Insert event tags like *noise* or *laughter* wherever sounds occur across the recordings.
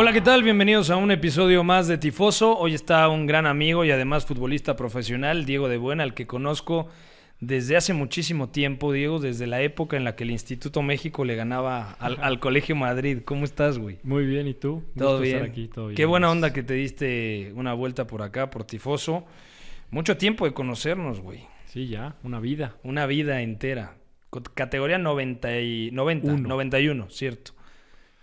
Hola, ¿qué tal? Bienvenidos a un episodio más de Tifoso. Hoy está un gran amigo y además futbolista profesional, Diego de Buena, al que conozco desde hace muchísimo tiempo, Diego, desde la época en la que el Instituto México le ganaba al, Colegio Madrid. ¿Cómo estás, güey? Muy bien, ¿y tú? Todo bien. aquí, Qué buena onda que te diste una vuelta por acá, por Tifoso. Mucho tiempo de conocernos, güey. Sí, ya, una vida. Una vida entera. Categoría 90 y, 91, cierto.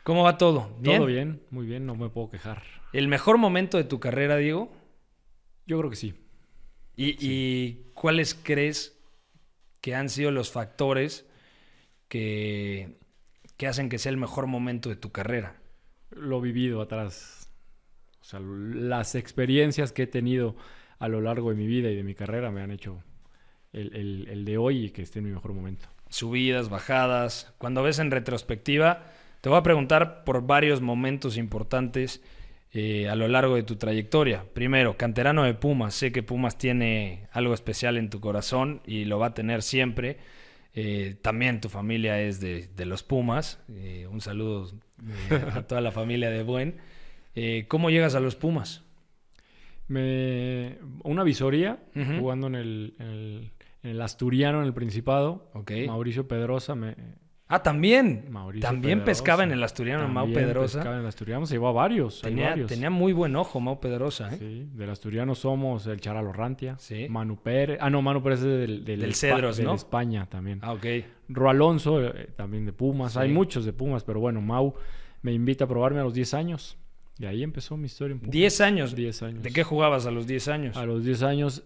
¿Cómo va todo? ¿Bien? Todo bien, muy bien, no me puedo quejar. ¿El mejor momento de tu carrera, Diego? Yo creo que sí. ¿Y, cuáles crees que han sido los factores que, que hacen que sea el mejor momento de tu carrera? Lo vivido atrás. O sea, las experiencias que he tenido a lo largo de mi vida y de mi carrera me han hecho el, el, de hoy y que esté en mi mejor momento. Subidas, bajadas. Cuando ves en retrospectiva, te voy a preguntar por varios momentos importantes eh, a lo largo de tu trayectoria. Primero, canterano de Pumas. Sé que Pumas tiene algo especial en tu corazón y lo va a tener siempre. Eh, también tu familia es de, los Pumas. Eh, un saludo a toda la familia de Buen. ¿Cómo llegas a los Pumas? Una visoría jugando en el, Asturiano, en el Principado. Mauricio Pedrosa me, Ah, también. también pescaba en el asturiano Mau Pedrosa. Pescaba en el asturiano, se llevó a varios, tenía, muy buen ojo Mau Pedrosa. ¿eh? Sí, del asturiano somos el Charalo Rantia. Sí. Manu Pérez. Ah, no, Manu Pérez es del, del, del Cedros, España también. Ah, ok. Ro Alonso, eh, también de Pumas. Hay muchos de Pumas, pero bueno, Mau me invita a probarme a los 10 años. Y ahí empezó mi historia en Pumas. ¿10 años? 10 años. ¿De qué jugabas a los 10 años? A los 10 años,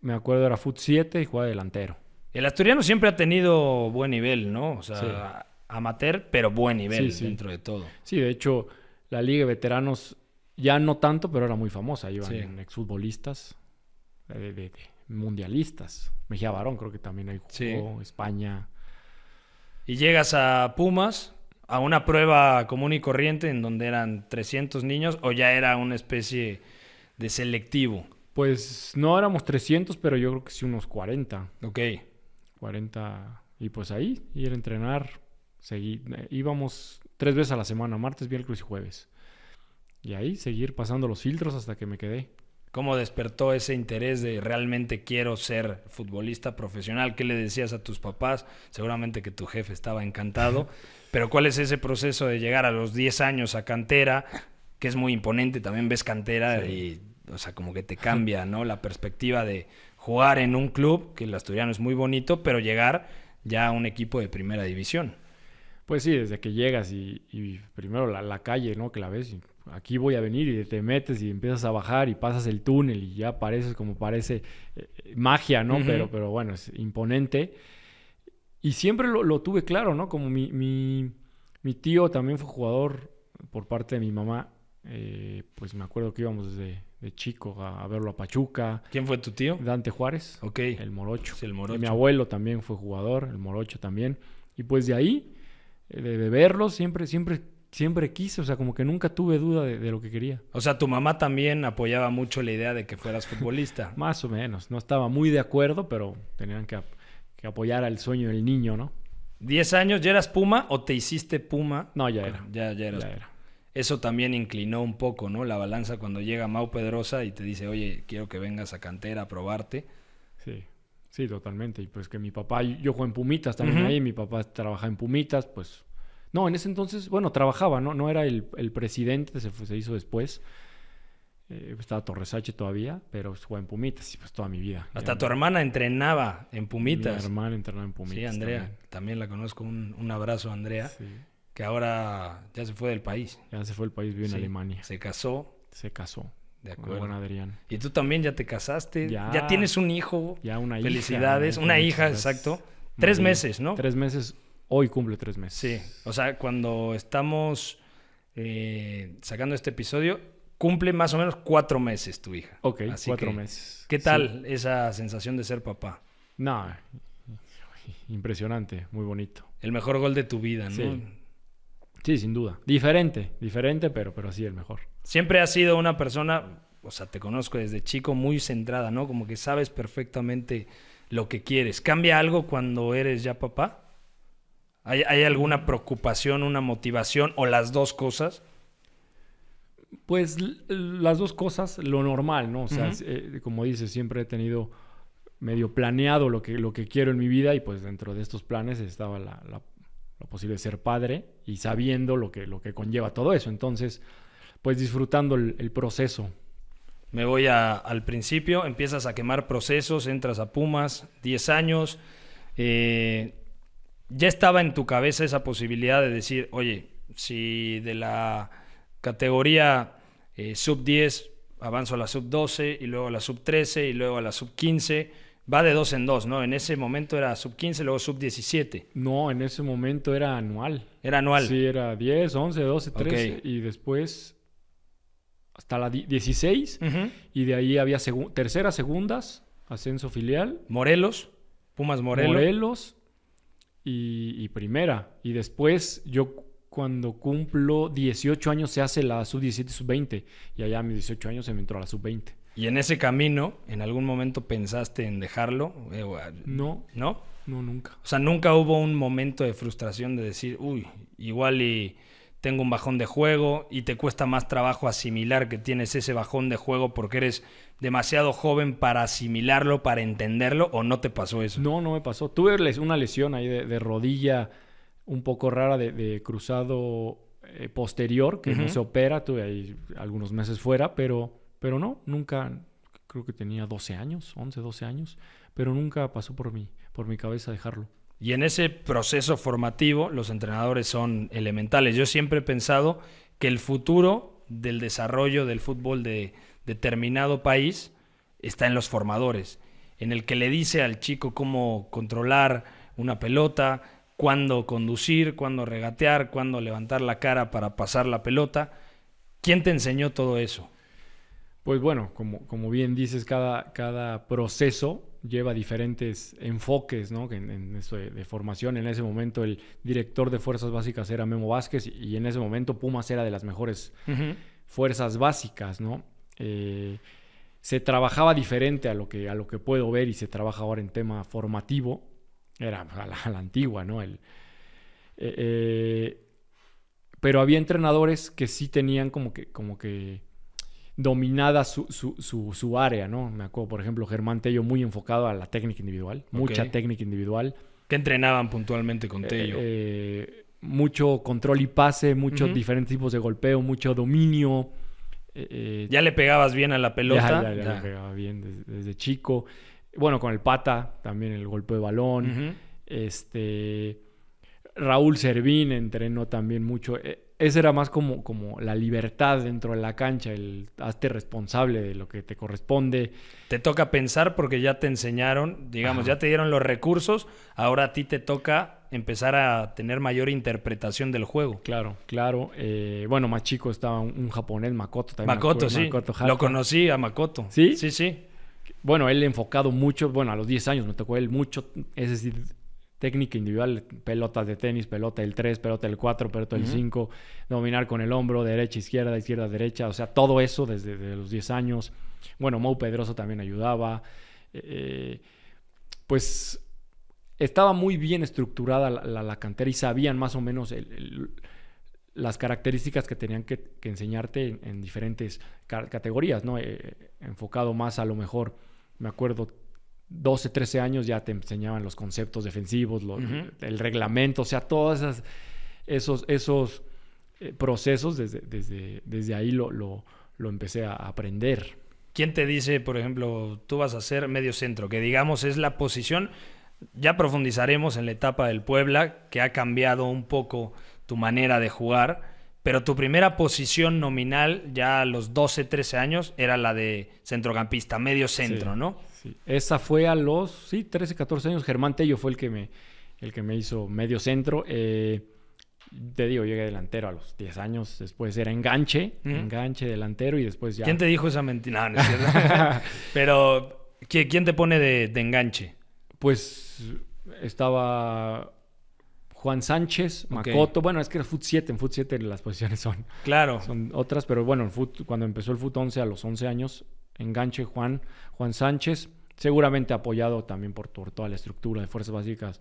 me acuerdo, era Foot 7 y jugaba delantero. El asturiano siempre ha tenido buen nivel, ¿no? O sea, amateur, pero buen nivel dentro de todo. Sí, de hecho, la Liga de Veteranos ya no tanto, pero era muy famosa. Iban exfutbolistas, eh, mundialistas. Mejía Barón creo que también ahí jugó, España. Y llegas a Pumas, a una prueba común y corriente en donde eran 300 niños o ya era una especie de selectivo? Pues no éramos 300, pero yo creo que sí unos 40. Ok. 40. Y pues ahí, ir a entrenar. íbamos tres veces a la semana, martes, miércoles y jueves. Y ahí seguir pasando los filtros hasta que me quedé. ¿Cómo despertó ese interés de realmente quiero ser futbolista profesional? ¿Qué le decías a tus papás? Seguramente que tu jefe estaba encantado, *laughs* pero ¿cuál es ese proceso de llegar a los 10 años a cantera? Que es muy imponente, también ves cantera y o sea, como que te cambia, ¿no? La perspectiva de jugar en un club, que el asturiano es muy bonito, pero llegar ya a un equipo de primera división. Pues sí, desde que llegas y, primero la, calle, ¿no? Que la ves, y aquí voy a venir y te metes y empiezas a bajar y pasas el túnel y ya pareces como parece eh, eh, magia, ¿no? pero, pero bueno, es imponente. Y siempre lo, tuve claro, ¿no? Como mi tío también fue jugador por parte de mi mamá eh, pues me acuerdo que íbamos desde de chico a, verlo a Pachuca. ¿Quién fue tu tío? Dante Juárez. Ok. El Morocho. el mi abuelo también fue jugador, el Morocho también. Y pues de ahí, eh, de, verlo, siempre, siempre, siempre quise, o sea, como que nunca tuve duda de, lo que quería. O sea, tu mamá también apoyaba mucho la idea de que fueras futbolista. *laughs* Más o menos, no estaba muy de acuerdo, pero tenían que, apoyar al sueño del niño, ¿no? ¿Diez años ya eras Puma o te hiciste Puma? No, ya era. Ya, Ya era eso también inclinó un poco, ¿no? La balanza cuando llega Mau Pedrosa y te dice, oye, quiero que vengas a cantera a probarte. Sí, sí, totalmente. Y pues que mi papá, yo jugué en Pumitas también ahí, mi papá trabaja en Pumitas, pues... No, en ese entonces, bueno, trabajaba, ¿no? No era el, presidente, se, fue, se hizo después. Eh, estaba Torres H todavía, pero jugué en Pumitas y pues toda mi vida. Hasta tu hermana entrenaba en Pumitas. Mi hermana entrenaba en Pumitas. Sí, Andrea, también, la conozco. Un, un abrazo, Andrea. Sí que ahora ya se fue del país. Ya se fue del país, vive en Alemania. Se casó. Se casó. De acuerdo. Con Adrián. Y tú también ya te casaste. Ya, tienes un hijo. Ya una hija. Felicidades. Una hija, exacto. Tres meses, ¿no? Tres meses. Hoy cumple tres meses. Sí. O sea, cuando estamos eh, sacando este episodio, cumple más o menos cuatro meses tu hija. Ok, Así cuatro meses. ¿Qué tal esa sensación de ser papá? No, impresionante, muy bonito. El mejor gol de tu vida, ¿no? Sí, sin duda. Diferente, diferente, pero, pero sí el mejor. Siempre has sido una persona, o sea, te conozco desde chico, muy centrada, ¿no? Como que sabes perfectamente lo que quieres. ¿Cambia algo cuando eres ya papá? ¿Hay, alguna preocupación, una motivación o las dos cosas? Pues las dos cosas, lo normal, ¿no? O sea, eh, como dices, siempre he tenido medio planeado lo que, lo que quiero en mi vida y pues dentro de estos planes estaba la, la, lo posible ser padre y sabiendo lo que, lo que conlleva todo eso. Entonces, pues disfrutando el, proceso. Me voy a, al principio, empiezas a quemar procesos, entras a Pumas, 10 años. Eh, ya estaba en tu cabeza esa posibilidad de decir, oye, si de la categoría eh, sub 10 avanzo a la sub 12 y luego a la sub 13 y luego a la sub 15 va de dos en dos, ¿no? En ese momento era sub 15, luego sub 17. No, en ese momento era anual. Era anual. Sí, era 10, 11, 12, 13 y después hasta la 16 y de ahí había terceras, segundas, ascenso filial. Morelos, Pumas Morelos. Morelos y, primera. Y después yo cuando cumplo 18 años se hace la sub 17 sub 20 y allá a mis 18 años se me entró a la sub 20. Y en ese camino, ¿en algún momento pensaste en dejarlo? Eh, no. ¿No? No, nunca. O sea, nunca hubo un momento de frustración de decir, uy, igual y tengo un bajón de juego y te cuesta más trabajo asimilar que tienes ese bajón de juego porque eres demasiado joven para asimilarlo, para entenderlo, o no te pasó eso? No, no me pasó. Tuve una lesión ahí de, rodilla un poco rara de, cruzado eh, posterior que no se opera, tuve ahí algunos meses fuera, pero pero no, nunca, creo que tenía 12 años, 11, 12 años, pero nunca pasó por mi, por mi cabeza dejarlo. Y en ese proceso formativo los entrenadores son elementales. Yo siempre he pensado que el futuro del desarrollo del fútbol de determinado país está en los formadores, en el que le dice al chico cómo controlar una pelota, cuándo conducir, cuándo regatear, cuándo levantar la cara para pasar la pelota. ¿Quién te enseñó todo eso? Pues bueno, como, como bien dices, cada, cada proceso lleva diferentes enfoques, ¿no? En, de, formación, en ese momento el director de fuerzas básicas era Memo Vázquez y, en ese momento Pumas era de las mejores fuerzas básicas, ¿no? Eh, se trabajaba diferente a lo, que, a lo que puedo ver y se trabaja ahora en tema formativo. Era a la, antigua, ¿no? El, eh, eh, pero había entrenadores que sí tenían como que, como que dominada su, su, su, área, ¿no? Me acuerdo, por ejemplo, Germán Tello muy enfocado a la técnica individual, mucha técnica individual. ¿Qué entrenaban puntualmente con eh, Tello? Eh, mucho control y pase, muchos diferentes tipos de golpeo, mucho dominio. Eh, ya le pegabas bien a la pelota. Ya, ya, le pegaba bien desde, chico. Bueno, con el pata, también el golpe de balón. Este. Raúl Servín entrenó también mucho esa era más como, como la libertad dentro de la cancha, el hazte responsable de lo que te corresponde. Te toca pensar porque ya te enseñaron, digamos, ya te dieron los recursos, ahora a ti te toca empezar a tener mayor interpretación del juego. Claro, claro. Eh, bueno, más chico estaba un, japonés, Makoto también. Makoto, sí. lo conocí a Makoto. ¿Sí? Sí, sí. Bueno, él enfocado mucho, bueno, a los 10 años me tocó él mucho, es decir, técnica individual, pelotas de tenis, pelota del 3, pelota del 4, pelota del 5, dominar con el hombro, derecha, izquierda, izquierda, derecha, o sea, todo eso desde, los 10 años. Bueno, Mau Pedroso también ayudaba. Eh, pues estaba muy bien estructurada la, cantera y sabían más o menos las características que tenían que, enseñarte en, diferentes categorías, ¿no? Eh, enfocado más a lo mejor, me acuerdo, 12, 13 años ya te enseñaban los conceptos defensivos, el reglamento, o sea, todos esos, esos eh, procesos desde, desde, desde ahí lo, empecé a aprender. ¿Quién te dice, por ejemplo, tú vas a ser medio centro, que digamos es la posición, ya profundizaremos en la etapa del Puebla, que ha cambiado un poco tu manera de jugar, pero tu primera posición nominal ya a los 12, 13 años era la de centrocampista, medio centro, ¿no? Sí. Esa fue a los, sí, 13, 14 años. Germán Tello fue el que me, el que me hizo medio centro. Eh, te digo, llegué delantero a los 10 años. Después era enganche, enganche, delantero y después ya. ¿Quién te dijo esa mentira? No, no es cierto. *laughs* Pero, ¿quién te pone de, enganche? Pues estaba Juan Sánchez, Makoto. Macoto. Bueno, es que era FUT 7, en foot 7 las posiciones son. Claro. Son otras, pero bueno, cuando empezó el foot 11 a los 11 años, enganche Juan, Juan Sánchez, seguramente apoyado también por, toda la estructura de Fuerzas Básicas,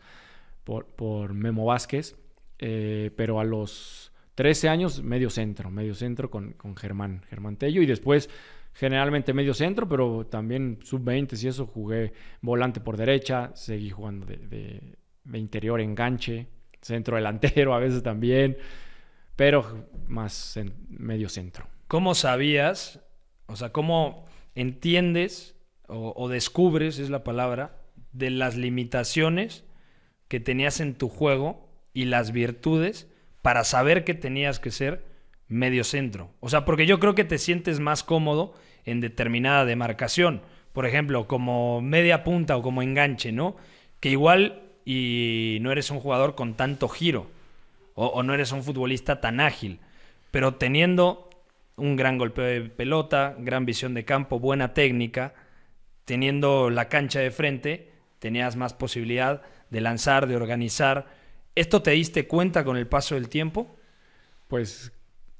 por, Memo Vázquez, eh, pero a los 13 años medio centro, medio centro con, con Germán, Tello, y después generalmente medio centro, pero también sub-20, si eso jugué volante por derecha, seguí jugando de, interior enganche, centro delantero a veces también, pero más en medio centro. ¿Cómo sabías? O sea, ¿cómo entiendes o, descubres, es la palabra, de las limitaciones que tenías en tu juego y las virtudes para saber que tenías que ser medio centro. O sea, porque yo creo que te sientes más cómodo en determinada demarcación. Por ejemplo, como media punta o como enganche, ¿no? Que igual y no eres un jugador con tanto giro o no eres un futbolista tan ágil. Pero teniendo un gran golpeo de pelota, gran visión de campo, buena técnica. Teniendo la cancha de frente, tenías más posibilidad de lanzar, de organizar. ¿Esto te diste cuenta con el paso del tiempo? Pues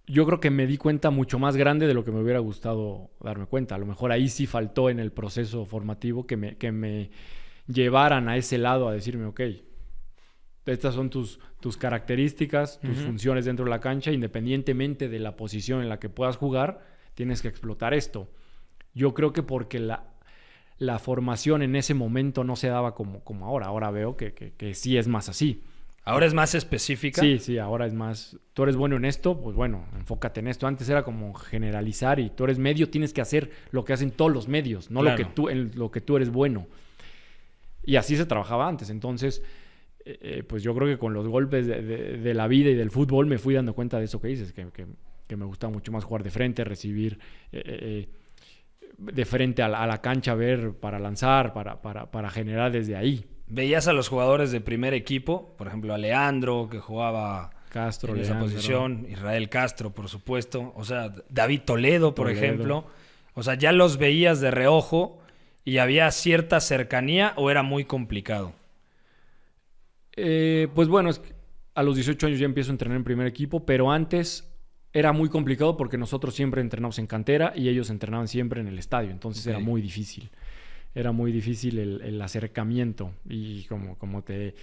yo creo que me di cuenta mucho más grande de lo que me hubiera gustado darme cuenta. A lo mejor ahí sí faltó en el proceso formativo que me, que me llevaran a ese lado a decirme, ok, estas son tus tus características, tus funciones dentro de la cancha, independientemente de la posición en la que puedas jugar, tienes que explotar esto. Yo creo que porque la, la formación en ese momento no se daba como, como ahora. Ahora veo que, que, sí es más así. ¿Ahora es más específica? Sí, sí, ahora es más. Tú eres bueno en esto, pues bueno, enfócate en esto. Antes era como generalizar y tú eres medio, tienes que hacer lo que hacen todos los medios, no lo, que tú, en lo que tú eres bueno. Y así se trabajaba antes. Entonces, eh, eh, pues yo creo que con los golpes de, la vida y del fútbol me fui dando cuenta de eso que dices, que, me gusta mucho más jugar de frente, recibir eh, de frente a la, cancha, ver para lanzar, para, generar desde ahí. Veías a los jugadores de primer equipo, por ejemplo a Leandro, que jugaba Castro, en esa posición, Israel Castro, por supuesto, o sea, David Toledo, por ejemplo, o sea, ya los veías de reojo y había cierta cercanía o era muy complicado. Eh, pues bueno, a los 18 años ya empiezo a entrenar en primer equipo, pero antes era muy complicado porque nosotros siempre entrenamos en cantera y ellos entrenaban siempre en el estadio, entonces era muy difícil. Era muy difícil el, acercamiento y como, te,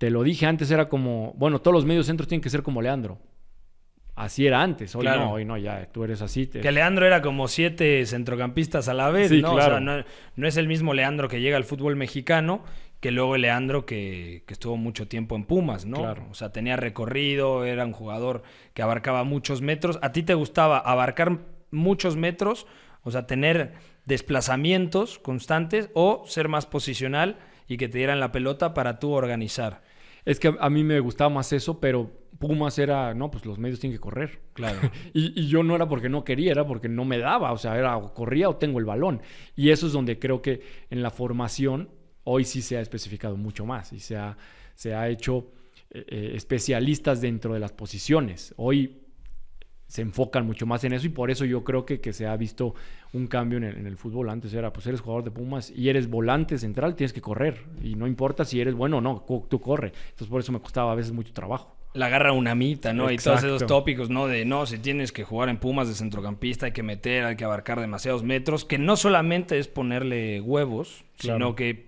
lo dije antes era como, bueno, todos los medios centros tienen que ser como Leandro. Así era antes, hoy no, hoy no, ya tú eres así. Que Leandro era como siete centrocampistas a la vez, ¿no? O sea, no es el mismo Leandro que llega al fútbol mexicano que luego Leandro, que, que, estuvo mucho tiempo en Pumas, ¿no? Claro. O sea, tenía recorrido, era un jugador que abarcaba muchos metros. ¿A ti te gustaba abarcar muchos metros? O sea, tener desplazamientos constantes o ser más posicional y que te dieran la pelota para tú organizar. Es que a mí me gustaba más eso, pero Pumas era, no, pues los medios tienen que correr. Claro. *laughs* y, y, yo no era porque no quería, era porque no me daba. O sea, era o corría o tengo el balón. Y eso es donde creo que en la formación Hoy sí se ha especificado mucho más y se ha, se ha hecho eh, eh, especialistas dentro de las posiciones. Hoy se enfocan mucho más en eso y por eso yo creo que, se ha visto un cambio en el, fútbol. Antes era, pues eres jugador de Pumas y eres volante central, tienes que correr y no importa si eres bueno o no, tú corre. Entonces por eso me costaba a veces mucho trabajo. La agarra una mitad, ¿no? Y todos esos tópicos, ¿no? De no, si tienes que jugar en Pumas de centrocampista, hay que meter, hay que abarcar demasiados metros, que no solamente es ponerle huevos, sino que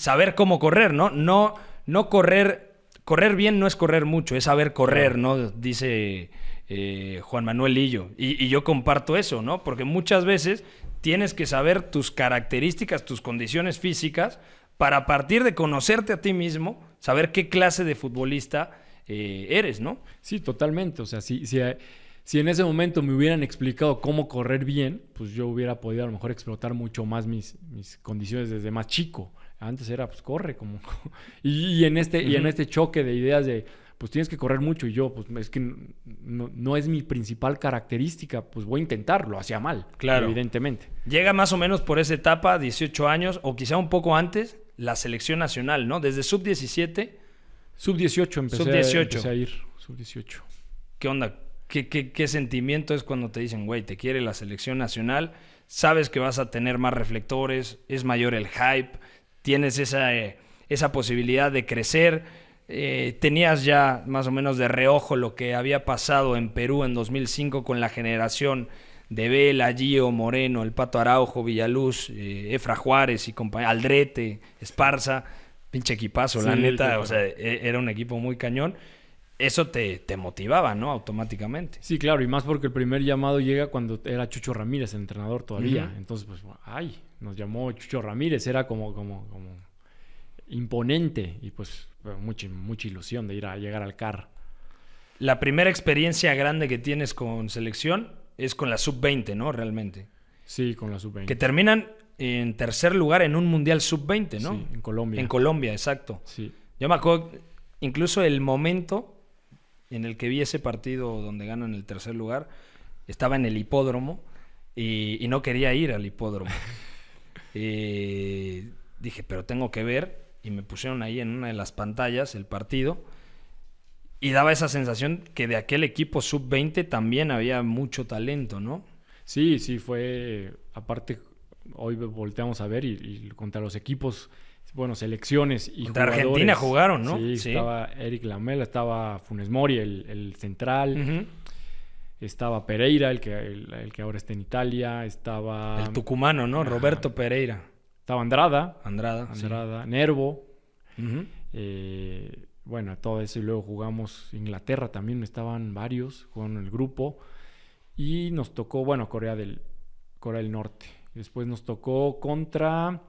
saber cómo correr, ¿no? No, no correr. Correr bien no es correr mucho, es saber correr, ¿no? Dice eh, Juan Manuel Lillo. Y, y yo comparto eso, ¿no? Porque muchas veces tienes que saber tus características, tus condiciones físicas, para a partir de conocerte a ti mismo, saber qué clase de futbolista eh, eres, ¿no? Sí, totalmente. O sea, si, si, en ese momento me hubieran explicado cómo correr bien, pues yo hubiera podido a lo mejor explotar mucho más mis, mis condiciones desde más chico. Antes era, pues corre, como. *laughs* y, en este, y en este choque de ideas de, pues tienes que correr mucho. Y yo, pues es que no, es mi principal característica, pues voy a intentarlo. Hacía mal, claro. evidentemente. Llega más o menos por esa etapa, 18 años, o quizá un poco antes, la selección nacional, ¿no? Desde sub-17. Sub-18 empecé, A, ir, sub-18. ¿Qué onda? ¿Qué, qué, sentimiento es cuando te dicen, güey, te quiere la selección nacional? Sabes que vas a tener más reflectores, es mayor el hype, tienes esa, eh, esa posibilidad de crecer. Eh, tenías ya más o menos de reojo lo que había pasado en Perú en 2005 con la generación de Vela, Gio, Moreno, El Pato Araujo, Villaluz, eh, Efra Juárez y compañía, Aldrete, Esparza, pinche equipazo, la neta, o sea, e, era un equipo muy cañón. Eso te, motivaba, ¿no? Automáticamente. Sí, claro, y más porque el primer llamado llega cuando era Chucho Ramírez, el entrenador todavía. Entonces, pues, ay, nos llamó Chucho Ramírez, era como, como, como imponente y pues mucha, mucha ilusión de ir a llegar al CAR. La primera experiencia grande que tienes con selección es con la sub-20, ¿no? Realmente. Sí, con la sub-20. Que terminan en tercer lugar en un Mundial sub-20, ¿no? en Colombia. En Colombia, exacto. Sí. Yo me acuerdo incluso el momento en el que vi ese partido donde ganan el tercer lugar, estaba en el hipódromo y, y no quería ir al hipódromo. *laughs* Eh, dije, pero tengo que ver. Y me pusieron ahí en una de las pantallas el partido. Y daba esa sensación que de aquel equipo sub-20 también había mucho talento, ¿no? Sí, sí, fue. Aparte, hoy volteamos a ver y, contra los equipos, bueno, selecciones y contra Argentina jugaron, ¿no? Sí, estaba Eric Lamela, estaba Funes Mori, el, central estaba Pereira, el que, el, que ahora está en Italia, estaba... El tucumano, ¿no? Roberto Pereira. Estaba Andrada. Andrada. Andrada, Nervo. Eh, bueno, todo eso y luego jugamos Inglaterra también, estaban varios con el grupo y nos tocó, bueno, Corea del, Corea del Norte. Después nos tocó contra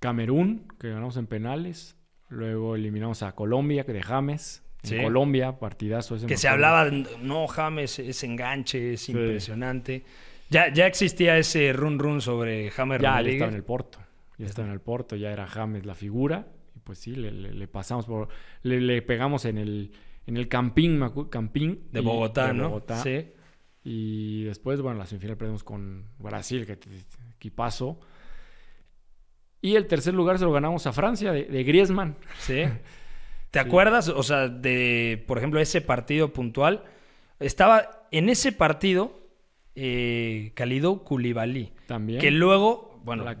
Camerún, que ganamos en penales. Luego eliminamos a Colombia, que de James. En Colombia, partidazo. Ese que se hablaba, no, James ese enganche, es impresionante. Ya, ya existía ese run run sobre James ya, Ya estaba en el Porto, ya estaba en el Porto, ya era James la figura. Y pues sí, le, pasamos por... Le, pegamos en el, en el camping, camping de Bogotá, ¿no? Bogotá. Sí. Y después, bueno, la semifinal perdimos con Brasil, que equipazo. Y el tercer lugar se lo ganamos a Francia, de, de Griezmann. Sí. *laughs* ¿Te acuerdas? O sea, de, por ejemplo, ese partido puntual. Estaba en ese partido eh, Calido Culibalí. También. Que luego, bueno, La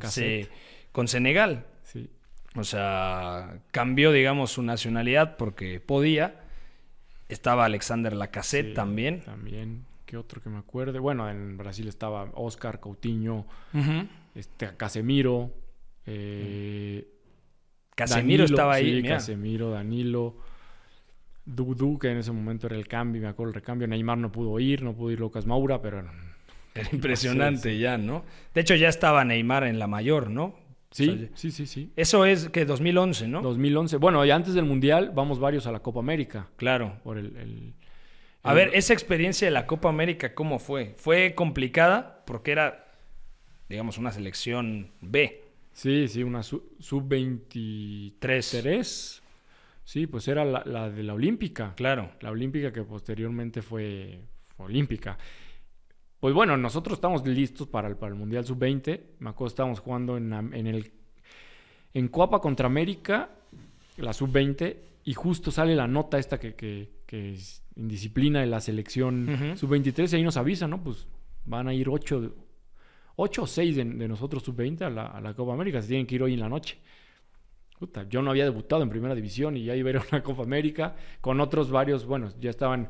con Senegal. Sí. O sea, cambió, digamos, su nacionalidad porque podía. Estaba Alexander Lacazette también. También. ¿Qué otro que me acuerde? Bueno, en Brasil estaba Oscar Coutinho, este, Casemiro. Eh, mm. Casemiro estaba ahí. Sí, Casemiro, Danilo, Dudu, que en ese momento era el cambio, me acuerdo el recambio. Neymar no pudo ir, no pudo ir Lucas Maura, pero... Era *laughs* impresionante ya, ¿no? De hecho, ya estaba Neymar en la mayor, ¿no? Sí, sí, sí, sí. Eso es que 2011, ¿no? 2011. Bueno, y antes del Mundial vamos varios a la Copa América. Claro. Por A ver, esa experiencia de la Copa América, ¿cómo fue? Fue complicada porque era, digamos, una selección B. Sí, sí, una sub-23. sí, pues era la, de la olímpica. Claro. La olímpica que posteriormente fue olímpica. Pues bueno, nosotros estamos listos para el, para el Mundial Sub-20. Me acuerdo estábamos jugando en, en el... En Coapa contra América, la Sub-20, y justo sale la nota esta que, que, que es indisciplina de la selección Sub-23, y ahí nos avisa, ¿no? Pues van a ir ocho, 8 o 6 de, nosotros sub-20 a la, Copa América. Se tienen que ir hoy en la noche. yo no había debutado en primera división y ya iba a, ir a una *laughs* Copa América con otros varios, bueno, ya estaban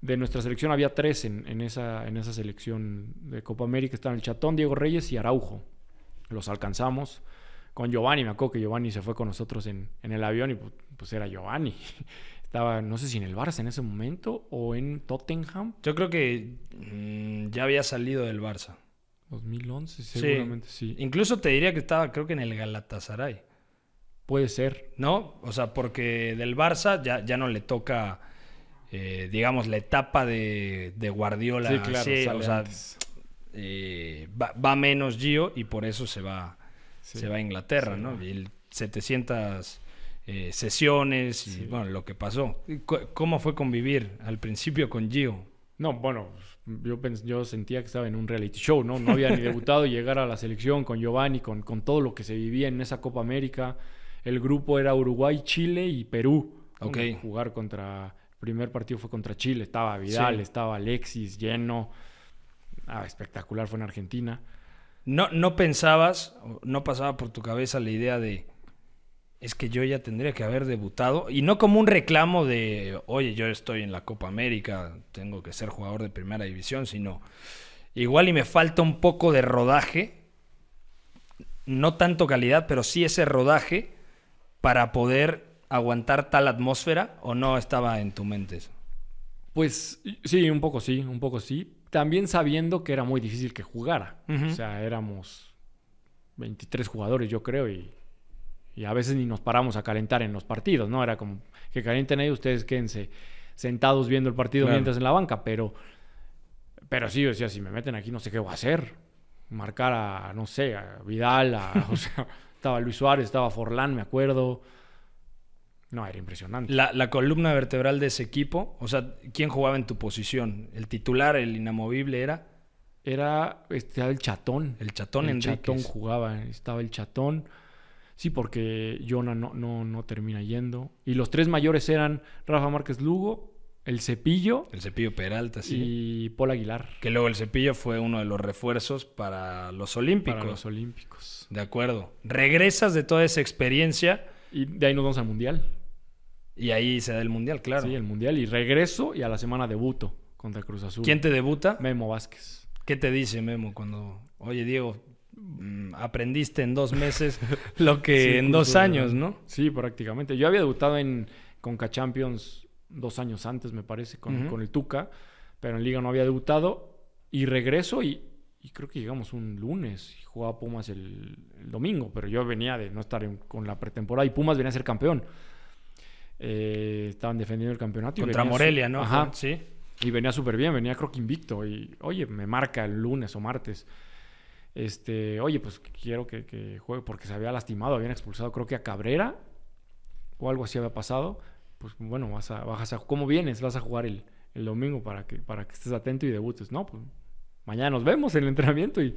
de nuestra selección había tres en, esa, en esa selección de Copa América. Estaban el Chatón, Diego Reyes y Araujo. Los alcanzamos con Giovanni. Me acuerdo que Giovanni se fue con nosotros en, el avión y pues, era Giovanni. *laughs* Estaba, no sé si en el Barça en ese momento o en Tottenham. Yo creo que mm, ya había salido del Barça. 2011, seguramente sí. Incluso te diría que estaba, creo que en el Galatasaray. Puede ser. ¿No? O sea, porque del Barça ya, no le toca, eh, digamos, la etapa de, Guardiola. Sí, claro. o sea, eh, va, menos Gio y por eso se va, se va a Inglaterra, ¿no? Y el 700 eh, sesiones y, bueno, lo que pasó. ¿Cómo fue convivir al principio con Gio? No, bueno, yo, sentía que estaba en un reality show, ¿no? No había ni debutado y llegar a la selección con Giovanni, con, con todo lo que se vivía en esa Copa América. El grupo era Uruguay, Chile y Perú. Ok. Eh, jugar contra. El primer partido fue contra Chile. Estaba Vidal, estaba Alexis, lleno. Ah, espectacular, fue en Argentina. No, no pensabas, no pasaba por tu cabeza la idea de es que yo ya tendría que haber debutado, y no como un reclamo de, oye, yo estoy en la Copa América, tengo que ser jugador de primera división, sino igual y me falta un poco de rodaje, no tanto calidad, pero sí ese rodaje para poder aguantar tal atmósfera, o no estaba en tu mente eso. Pues sí, un poco sí, un poco sí. También sabiendo que era muy difícil que jugara. O sea, éramos 23 jugadores, yo creo, y y a veces ni nos paramos a calentar en los partidos, ¿no? Era como que calienten ahí, ustedes quédense sentados viendo el partido mientras en la banca, pero, pero sí, yo decía, si me meten aquí no sé qué voy a hacer, marcar a, no sé, a Vidal, a, *laughs* o sea, estaba Luis Suárez, estaba Forlán, me acuerdo. No, era impresionante. La, columna vertebral de ese equipo, o sea, ¿quién jugaba en tu posición? ¿El titular, el inamovible era? Era, el chatón. El chatón el chatón jugaba, estaba el chatón. Sí, porque Jonah no, no, no termina yendo. Y los tres mayores eran Rafa Márquez Lugo, el Cepillo. El Cepillo Peralta, sí. Y Paul Aguilar. Que luego el Cepillo fue uno de los refuerzos para los Olímpicos. Para los Olímpicos. De acuerdo. Regresas de toda esa experiencia. Y de ahí nos vamos al Mundial. Y ahí se da el Mundial, claro. Sí, el Mundial. Y regreso y a la semana debuto contra Cruz Azul. ¿Quién te debuta? Memo Vázquez. ¿Qué te dice Memo cuando, oye Diego, Mm, aprendiste en dos meses *laughs* lo que en dos años, ¿no? Sí, prácticamente. Yo había debutado en Conca Champions dos años antes, me parece, con, el Tuca, pero en Liga no había debutado. Y regreso y, creo que llegamos un lunes y jugaba Pumas el, domingo, pero yo venía de no estar con la pretemporada y Pumas venía a ser campeón. Eh, estaban defendiendo el campeonato. Contra Morelia, ¿no? Ajá, sí. Y venía súper bien, venía creo que invicto. Y oye, me marca el lunes o martes. Este, oye, pues quiero que, juegue porque se había lastimado, habían expulsado, creo que a Cabrera o algo así había pasado. Pues bueno, vas a, bajas a, ¿cómo vienes? Vas a jugar el, domingo para que, para que estés atento y debutes. No, pues mañana nos vemos en el entrenamiento y,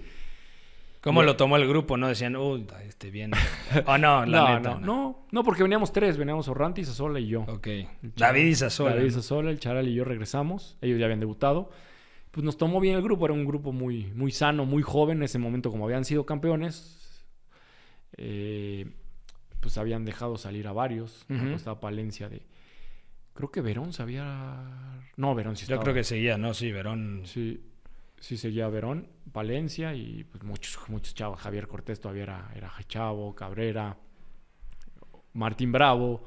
¿Cómo lo tomó el grupo? ¿No? Decían, uy, este bien. *laughs* Oh, no, no, no, porque veníamos tres. Veníamos Orranti, Sasola y yo. Ok. David y Sasola. David y Sasola, el Charal y yo regresamos. Ellos ya habían debutado pues nos tomó bien el grupo, era un grupo muy, muy sano, muy joven en ese momento, como habían sido campeones, eh, pues habían dejado salir a varios, estaba Palencia de... Creo que Verón sabía... No, Verón sí estaba. Yo creo que seguía, ¿no? Sí, Verón. Sí, sí seguía Verón, Palencia y pues muchos, muchos chavos. Javier Cortés todavía era, era chavo, Cabrera, Martín Bravo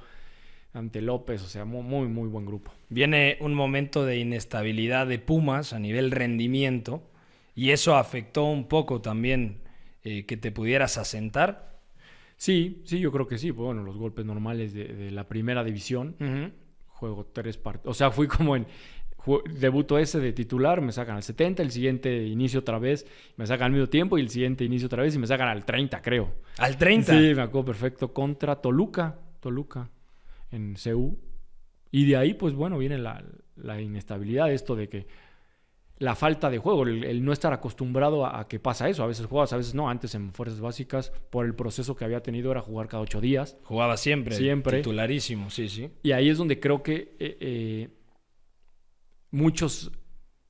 ante López, o sea, muy, muy buen grupo. Viene un momento de inestabilidad de Pumas a nivel rendimiento y eso afectó un poco también eh, que te pudieras asentar. Sí, sí, yo creo que sí. Bueno, los golpes normales de, la primera división. Juego tres partidos. O sea, fui como en, debuto ese de titular, me sacan al 70, el siguiente inicio otra vez, me sacan al medio tiempo y el siguiente inicio otra vez y me sacan al 30, creo. ¿Al 30? Sí, me acuerdo perfecto, contra Toluca, Toluca en CU. Y de ahí, pues bueno, viene la, la inestabilidad, esto de que la falta de juego, el, no estar acostumbrado a, que pasa eso. A veces juegas, a veces no. Antes en Fuerzas Básicas, por el proceso que había tenido, era jugar cada ocho días. Jugaba siempre. Siempre. Titularísimo, sí, sí. Y ahí es donde creo que eh, eh, muchos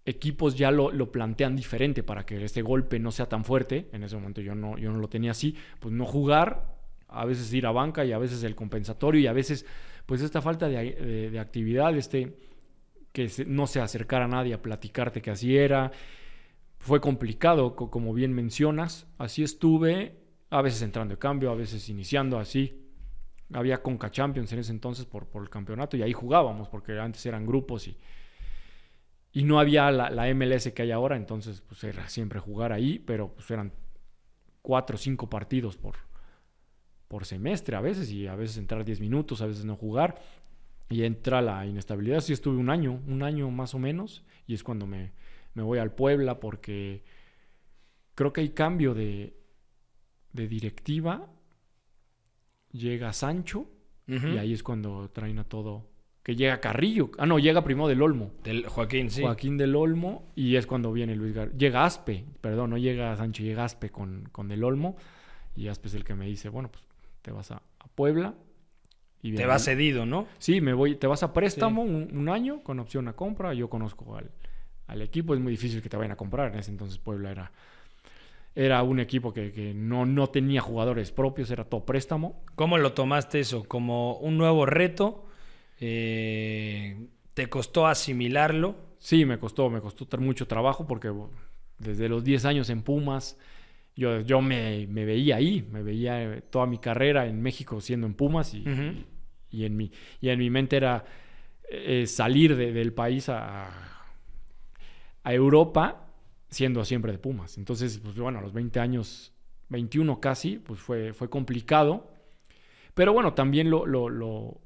equipos ya lo, lo, plantean diferente para que este golpe no sea tan fuerte. En ese momento yo no, yo no lo tenía así. Pues no jugar, a veces ir a banca y a veces el compensatorio y a veces pues esta falta de, eh, actividad, este, que no se acercara a nadie a platicarte que así era, fue complicado, como bien mencionas, así estuve, a veces entrando de cambio, a veces iniciando así. Había Conca Champions en ese entonces por, por el campeonato y ahí jugábamos, porque antes eran grupos y, y no había la, MLS que hay ahora, entonces pues, era siempre jugar ahí, pero pues eran cuatro o cinco partidos por, por semestre a veces y a veces entrar 10 minutos, a veces no jugar y entra la inestabilidad. si estuve un año, un año más o menos y es cuando me, me voy al Puebla porque creo que hay cambio de, de directiva. Llega Sancho y ahí es cuando traen a todo. Que llega Carrillo. Ah, no, llega primo del Olmo. Del Joaquín, sí. Joaquín del Olmo y es cuando viene Luis Gar... Llega Aspe, perdón, no llega Sancho, llega Aspe con, con del Olmo. Y Aspe es el que me dice, bueno, pues te vas a, Puebla. Y te vas cedido, ¿no? Sí, me voy, te vas a préstamo un, año con opción a compra. Yo conozco al, al, equipo, es muy difícil que te vayan a comprar. En ese entonces Puebla era, era un equipo que, no, no tenía jugadores propios, era todo préstamo. ¿Cómo lo tomaste eso? ¿Como un nuevo reto? Eh, ¿Te costó asimilarlo? Sí, me costó, me costó mucho trabajo porque desde los 10 años en Pumas yo, me, veía ahí, me veía eh, toda mi carrera en México siendo en Pumas y, en, mi, y en mi mente era eh, salir del país a, Europa siendo siempre de Pumas. Entonces, pues bueno, a los 20 años, 21 casi, pues fue, fue complicado. Pero bueno, también lo, lo,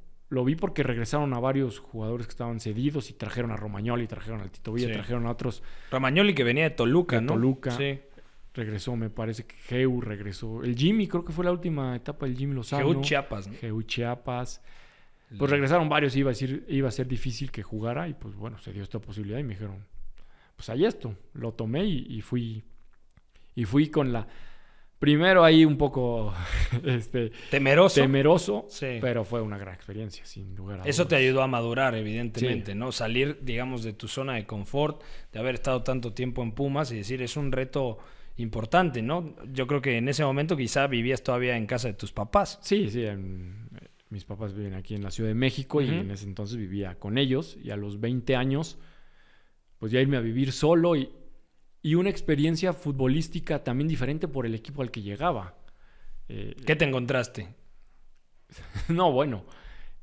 vi porque regresaron a varios jugadores que estaban cedidos y trajeron a Romagnoli, trajeron al Tito Villa, trajeron a otros. Romagnoli que venía de Toluca, ¿no? Toluca. Sí regresó, me parece que Geu regresó. El Jimmy, creo que fue la última etapa del Jimmy Lozano. Geu Chiapas. ¿no? Geu Chiapas. Pues regresaron varios iba a, decir, iba a ser difícil que jugara y pues bueno, se dio esta posibilidad y me dijeron, pues ahí esto, lo tomé y, fui y fui con la primero ahí un poco *laughs* este temeroso, temeroso, pero fue una gran experiencia sin lugar a dudas. Eso te ayudó a madurar evidentemente, ¿no? Salir digamos de tu zona de confort, de haber estado tanto tiempo en Pumas y decir, es un reto importante, ¿no? Yo creo que en ese momento quizá vivías todavía en casa de tus papás. Sí, sí. Eh, mis papás viven aquí en la Ciudad de México y en ese entonces vivía con ellos. Y a los 20 años, pues ya irme a vivir solo y, una experiencia futbolística también diferente por el equipo al que llegaba. Eh, ¿Qué te encontraste? *laughs* no, bueno,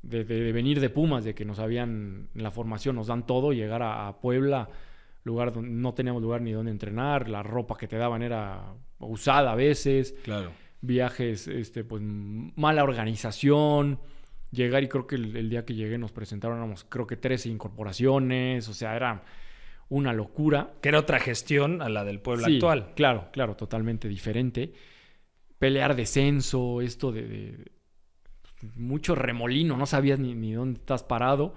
de, venir de Pumas, de que nos habían, en la formación nos dan todo, llegar a Puebla lugar donde no teníamos lugar ni donde entrenar, la ropa que te daban era usada a veces. Claro. Viajes, este, pues mala organización. Llegar y creo que el, día que llegué nos presentaron, creo que 13 incorporaciones, o sea, era una locura. Que era otra gestión a la del pueblo actual. Claro, claro, totalmente diferente. Pelear descenso, esto de, pues, mucho remolino, no sabías ni dónde estás parado.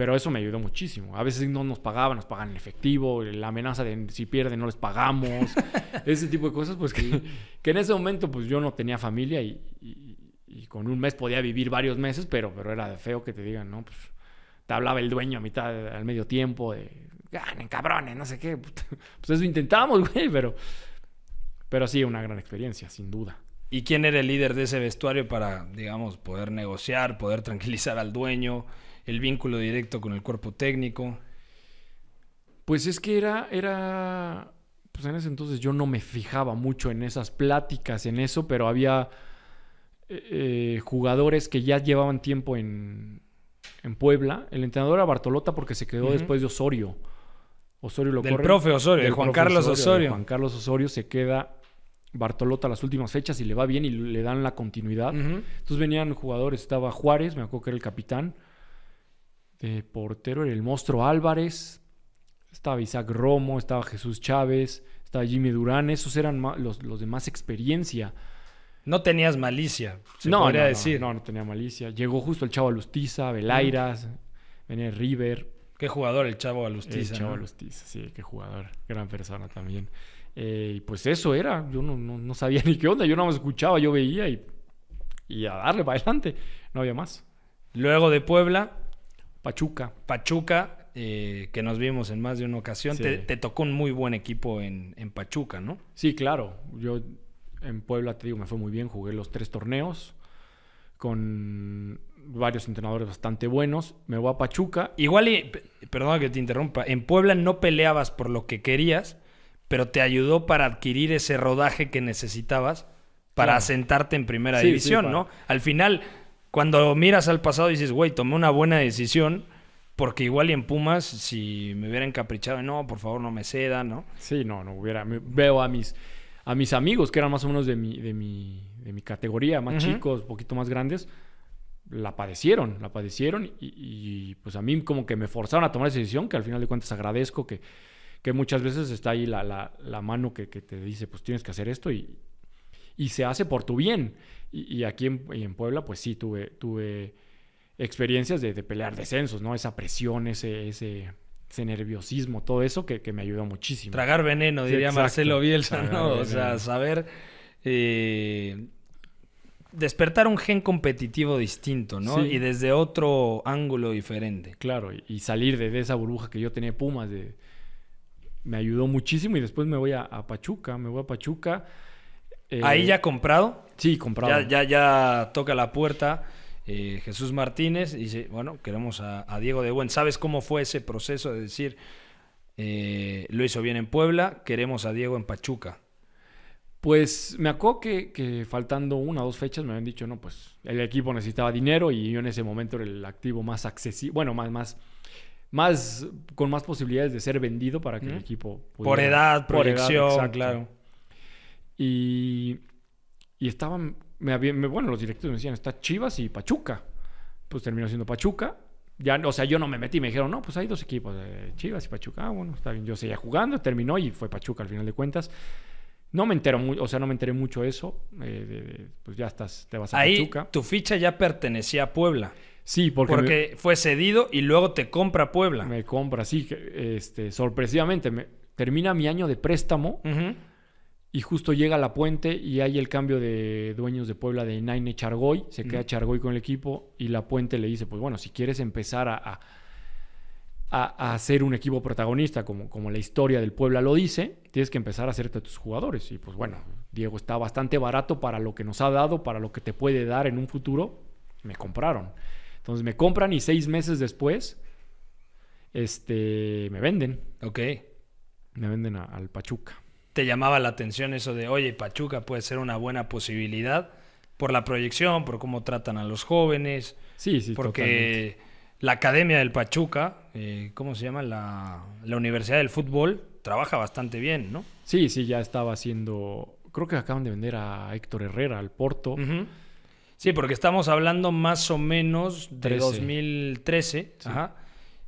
Pero eso me ayudó muchísimo. A veces no nos pagaban, nos pagan en efectivo, la amenaza de si pierden no les pagamos, *laughs* ese tipo de cosas, pues que, en ese momento pues yo no tenía familia y, con un mes podía vivir varios meses, pero, pero era feo que te digan, ¿no? Pues te hablaba el dueño a mitad, al medio tiempo, de ganen cabrones, no sé qué. *laughs* Pues eso intentamos, güey, pero, pero sí, una gran experiencia, sin duda. ¿Y quién era el líder de ese vestuario para, digamos, poder negociar, poder tranquilizar al dueño? el vínculo directo con el cuerpo técnico. Pues es que era, era, pues en ese entonces yo no me fijaba mucho en esas pláticas, en eso, pero había eh, eh, jugadores que ya llevaban tiempo en, en, Puebla. El entrenador era Bartolota porque se quedó después de Osorio. Osorio lo del profe Osorio, Juan Carlos Osorio. Juan Carlos Osorio se queda Bartolota las últimas fechas y le va bien y le dan la continuidad. Entonces venían jugadores, estaba Juárez, me acuerdo que era el capitán. Este, portero era el monstruo Álvarez, estaba Isaac Romo, estaba Jesús Chávez, estaba Jimmy Durán, esos eran los, de más experiencia. No tenías malicia, no, decir. No, no, tenía malicia. Llegó justo el Chavo Alustiza, Velairas, venía River. Qué jugador el Chavo Alustiza. El Chavo Alustiza, sí, qué jugador. Gran persona también. Eh, y pues eso era. Yo no, no, sabía *laughs* ni qué onda. Yo no me escuchaba, yo veía y, y a darle para adelante. No había más. Luego de Puebla, Pachuca. Pachuca, eh, que nos vimos en más de una ocasión. Te, tocó un muy buen equipo en, Pachuca, ¿no? Sí, claro. Yo en Puebla, te digo, me fue muy bien. Jugué los tres torneos con varios entrenadores bastante buenos. Me voy a Pachuca. Igual, y, perdona que te interrumpa, en Puebla no peleabas por lo que querías, pero te ayudó para adquirir ese rodaje que necesitabas para asentarte en primera división, ¿no? Al final cuando miras al pasado y dices, güey, tomé una buena decisión, porque igual y en Pumas, si me hubieran caprichado, no, por favor, no me ceda, ¿no? Sí, no, no hubiera. Veo a mis, a mis amigos, que eran más o menos de mi, de mi, de mi categoría, más chicos, un poquito más grandes, la padecieron, la padecieron y, pues a mí como que me forzaron a tomar esa decisión, que al final de cuentas agradezco que, que muchas veces está ahí la, mano que, te dice, pues tienes que hacer esto y, y se hace por tu bien. Y, aquí en, Puebla, pues sí, tuve, tuve experiencias de, pelear descensos, ¿no? Esa presión, ese, ese, nerviosismo, todo eso que, me ayudó muchísimo. Tragar veneno, diría Marcelo Bielsa, ¿no? O sea, saber eh, despertar un gen competitivo distinto, ¿no? Y desde otro ángulo diferente. Claro, y, salir de, esa burbuja que yo tenía Pumas, me ayudó muchísimo y después me voy a, Pachuca, me voy a Pachuca. Eh, ¿Ahí ya comprado? Sí, comprado. Ya, ya, toca la puerta eh, Jesús Martínez y dice, bueno, queremos a, Diego de Buen. ¿Sabes cómo fue ese proceso de decir, eh, lo hizo bien en Puebla, queremos a Diego en Pachuca? Pues me acuerdo que, faltando una o dos fechas me habían dicho, no, pues el equipo necesitaba dinero y yo en ese momento era el activo más accesible, bueno, más, más, más, con más posibilidades de ser vendido para que el equipo Por edad, proyección, por edad, claro. Y y estaban, me, bueno, los directores me decían, está Chivas y Pachuca. Pues terminó siendo Pachuca. Ya, o sea, yo no me metí, me dijeron, no, pues hay dos equipos, eh, Chivas y Pachuca. Ah, bueno, está bien, yo seguía jugando, terminó y fue Pachuca al final de cuentas. No me entero, o sea, no me enteré mucho eso. Eh, de, pues ya estás, te vas a Ahí, Pachuca. Tu ficha ya pertenecía a Puebla. Sí, porque, porque fue cedido y luego te compra Puebla. Me compra, sí, este, sorpresivamente termina mi año de préstamo y justo llega la puente y hay el cambio de dueños de Puebla de Naine Chargoy, se queda mm. Chargoy con el equipo y la puente le dice, pues bueno, si quieres empezar a, a, ser un equipo protagonista, como, como la historia del Puebla lo dice, tienes que empezar a hacerte a tus jugadores. Y pues bueno, Diego está bastante barato para lo que nos ha dado, para lo que te puede dar en un futuro, me compraron. Entonces me compran y seis meses después, este, me venden. Ok. Me venden al Pachuca te llamaba la atención eso de, oye, Pachuca puede ser una buena posibilidad por la proyección, por cómo tratan a los jóvenes. Sí, sí, Porque la Academia del Pachuca, eh, ¿cómo se llama? La, la, Universidad del Fútbol, trabaja bastante bien, ¿no? Sí, sí, ya estaba haciendo. Creo que acaban de vender a Héctor Herrera, al Porto. Sí, porque estamos hablando más o menos de 2013.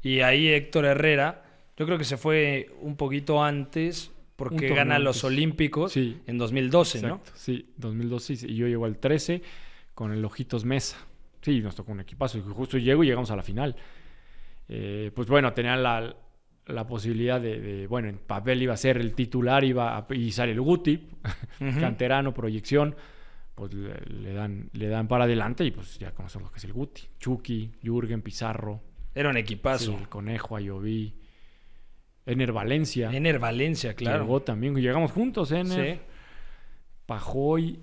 Y ahí Héctor Herrera, yo creo que se fue un poquito antes porque gana los Olímpicos en 2012, ¿no? Sí, 2012 y yo llego al 13 con el Ojitos Mesa. Sí, nos tocó un equipazo. Y justo llego y llegamos a la final. Eh, pues bueno, tenían la, posibilidad de, bueno, en papel iba a ser el titular, iba a, y sale el Guti, *laughs* canterano, proyección, pues le, dan, le dan para adelante y pues ya conocemos lo que es el Guti. Chucky, Jürgen, Pizarro. Era un equipazo. el Conejo, Ayoví, Ener Valencia. Ener Valencia, claro. Llegó también. Llegamos juntos, Ener. Sí. Pajoy.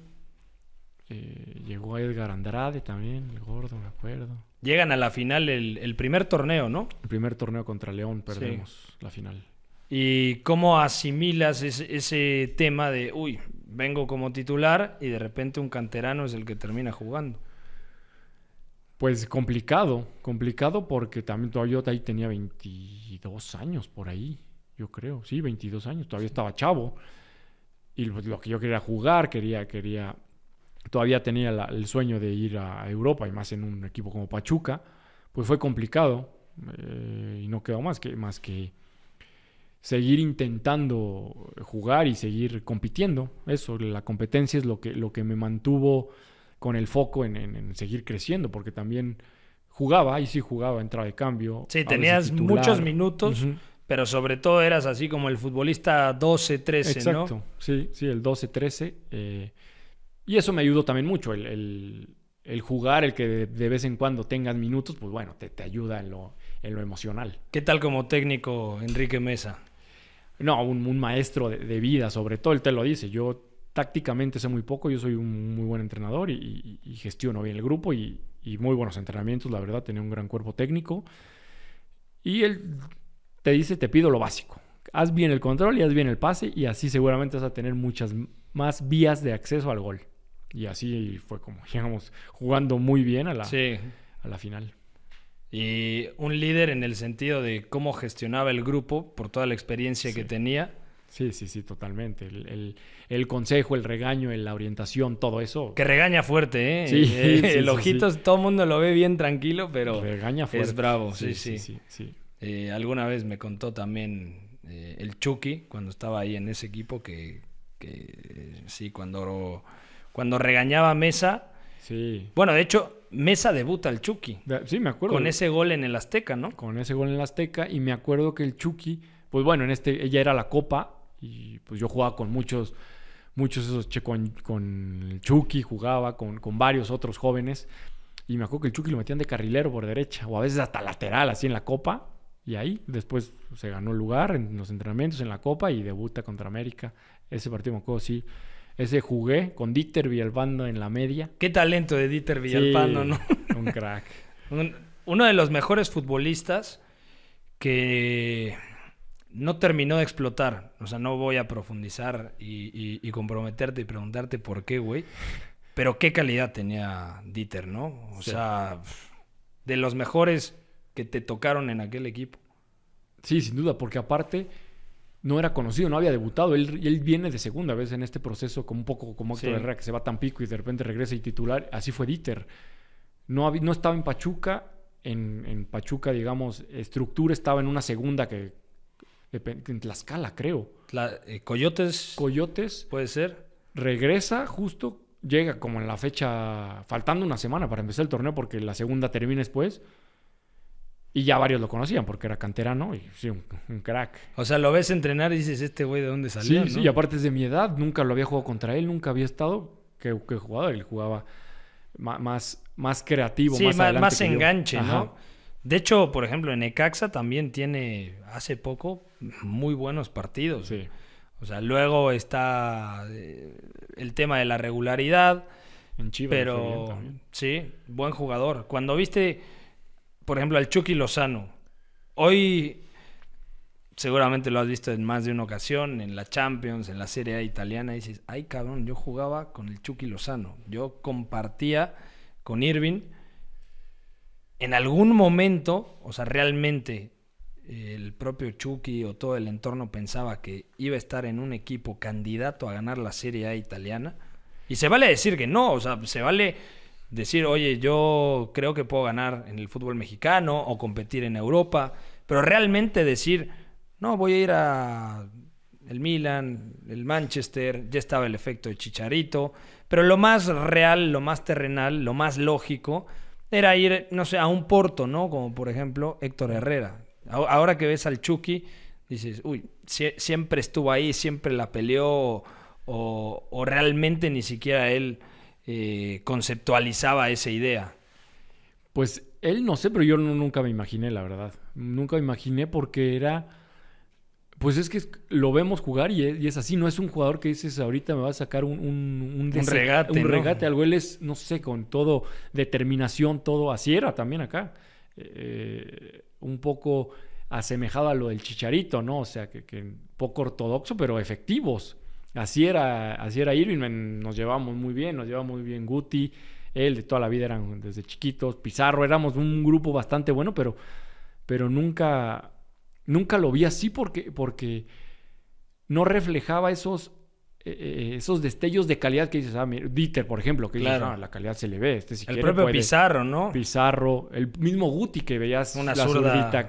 Eh, llegó Edgar Andrade también, el gordo, me acuerdo. Llegan a la final el, primer torneo, ¿no? El primer torneo contra León, perdemos la final. ¿Y cómo asimilas ese, ese tema de, uy, vengo como titular y de repente un canterano es el que termina jugando? Pues complicado, complicado porque también todavía yo ahí tenía 22 años por ahí, yo creo, sí, 22 años, todavía estaba chavo. Y pues lo que yo quería jugar, quería, quería, todavía tenía el sueño de ir a Europa y más en un equipo como Pachuca, pues fue complicado eh, y no quedó más que, más que seguir intentando jugar y seguir compitiendo. Eso, la competencia es lo que, lo que me mantuvo con el foco en, seguir creciendo, porque también jugaba, y sí jugaba, entraba de cambio. Sí, tenías muchos minutos, pero sobre todo eras así como el futbolista 12-13, ¿no? sí, sí, el 12-13. Eh, y eso me ayudó también mucho, el, jugar, el que de, vez en cuando tengas minutos, pues bueno, te, te ayuda en lo, en lo, emocional. ¿Qué tal como técnico Enrique Mesa? No, un, maestro de, de, vida, sobre todo él te lo dice, yo prácticamente sé muy poco, yo soy un muy buen entrenador y, gestiono bien el grupo y, muy buenos entrenamientos, la verdad, tenía un gran cuerpo técnico. Y él te dice, te pido lo básico, haz bien el control y haz bien el pase y así seguramente vas a tener muchas más vías de acceso al gol. Y así fue como *laughs* llegamos jugando muy bien a la, a la final. Y un líder en el sentido de cómo gestionaba el grupo por toda la experiencia que tenía Sí, sí, sí, totalmente. El, consejo, el regaño, la orientación, todo eso. Que regaña fuerte, ¿eh? Sí, *laughs* el ojitos, todo el mundo lo ve bien tranquilo, pero regaña fuerte. es bravo. Sí, sí, sí. Eh, alguna vez me contó también eh, el Chucky, cuando estaba ahí en ese equipo, que, eh, sí, cuando, cuando regañaba a Mesa. Sí. Bueno, de hecho, Mesa debuta el Chucky. Sí, me acuerdo. Con ese gol en el Azteca, ¿no? Con ese gol en el Azteca, y me acuerdo que el Chucky... Pues bueno, en este, ella era la copa, y pues yo jugaba con muchos, muchos esos, che, con, el Chucky jugaba, con, con varios otros jóvenes. Y me acuerdo que el Chucky lo metían de carrilero por derecha, o a veces hasta lateral, así en la copa. Y ahí después se ganó el lugar en los entrenamientos, en la copa y debuta contra América. Ese partido me acuerdo, sí. Ese jugué con Dieter Villalpando en la media. Qué talento de Dieter Villalpando, ¿no? Un crack. *laughs* uno de los mejores futbolistas que no terminó de explotar. O sea, no voy a profundizar y, comprometerte y preguntarte por qué, güey. Pero qué calidad tenía Dieter, ¿no? O sea, de los mejores que te tocaron en aquel equipo. Sí, sin duda, porque aparte no era conocido, no había debutado. Él, él viene de segunda vez en este proceso, como un poco como Héctor Herrera, que se va tan pico y de repente regresa y titular. Así fue Dieter. No, estaba en Pachuca, en, Pachuca, digamos, estructura estaba en una segunda que en Tlaxcala, creo. Eh, Coyotes. Coyotes. Puede ser. Regresa justo, llega como en la fecha, faltando una semana para empezar el torneo, porque la segunda termina después. Y ya varios lo conocían porque era canterano y sí, un, crack. O sea, lo ves entrenar y dices, este güey de dónde salió. y aparte es de mi edad, nunca lo había jugado contra él, nunca había estado. que qué jugador, él jugaba más, más creativo, sí, más, más enganche, ¿no? De hecho, por ejemplo, en Ecaxa también tiene hace poco muy buenos partidos. O sea, luego está eh, el tema de la regularidad. En Chivas. Pero sí, buen jugador. Cuando viste, por ejemplo, al Chucky Lozano, hoy seguramente lo has visto en más de una ocasión, en la Champions, en la Serie A italiana, y dices, ay cabrón, yo jugaba con el Chucky Lozano, yo compartía con Irving en algún momento, o sea, realmente el propio Chucky o todo el entorno pensaba que iba a estar en un equipo candidato a ganar la Serie A italiana. Y se vale decir que no, o sea, se vale decir, oye, yo creo que puedo ganar en el fútbol mexicano o competir en Europa, pero realmente decir, no, voy a ir a el Milan, el Manchester, ya estaba el efecto de Chicharito, pero lo más real, lo más terrenal, lo más lógico era ir, no sé, a un Porto, ¿no? Como por ejemplo Héctor Herrera. Ahora que ves al Chucky, dices, uy, siempre estuvo ahí, siempre la peleó, o, realmente ni siquiera él eh, conceptualizaba esa idea. Pues él no sé, pero yo nunca me imaginé, la verdad. Nunca me imaginé porque era pues es que lo vemos jugar e, y es, así. No es un jugador que dices ahorita me va a sacar un, un, regate. Un Algo él es, no sé, con todo determinación, todo. Así era también acá. Eh, un poco asemejado a lo del chicharito, ¿no? O sea, que, poco ortodoxo, pero efectivos. Así era, así era Irving. Nos llevamos muy bien, nos llevamos muy bien Guti. Él de toda la vida eran desde chiquitos. Pizarro, éramos un grupo bastante bueno, pero, pero nunca nunca lo vi así porque, porque no reflejaba esos, eh, eh, esos destellos de calidad que dices, ah, mira, Dieter, por ejemplo, que claro. Ah, la calidad se le ve. Este el propio Pizarro, ¿no? Pizarro, el mismo Guti que veías una la zurda,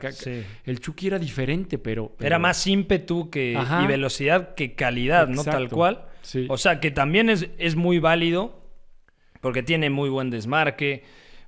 El Chucky era diferente, pero, Era más ímpetu que, y velocidad que calidad, ¿no? Tal cual. O sea, que también es, es muy válido porque tiene muy buen desmarque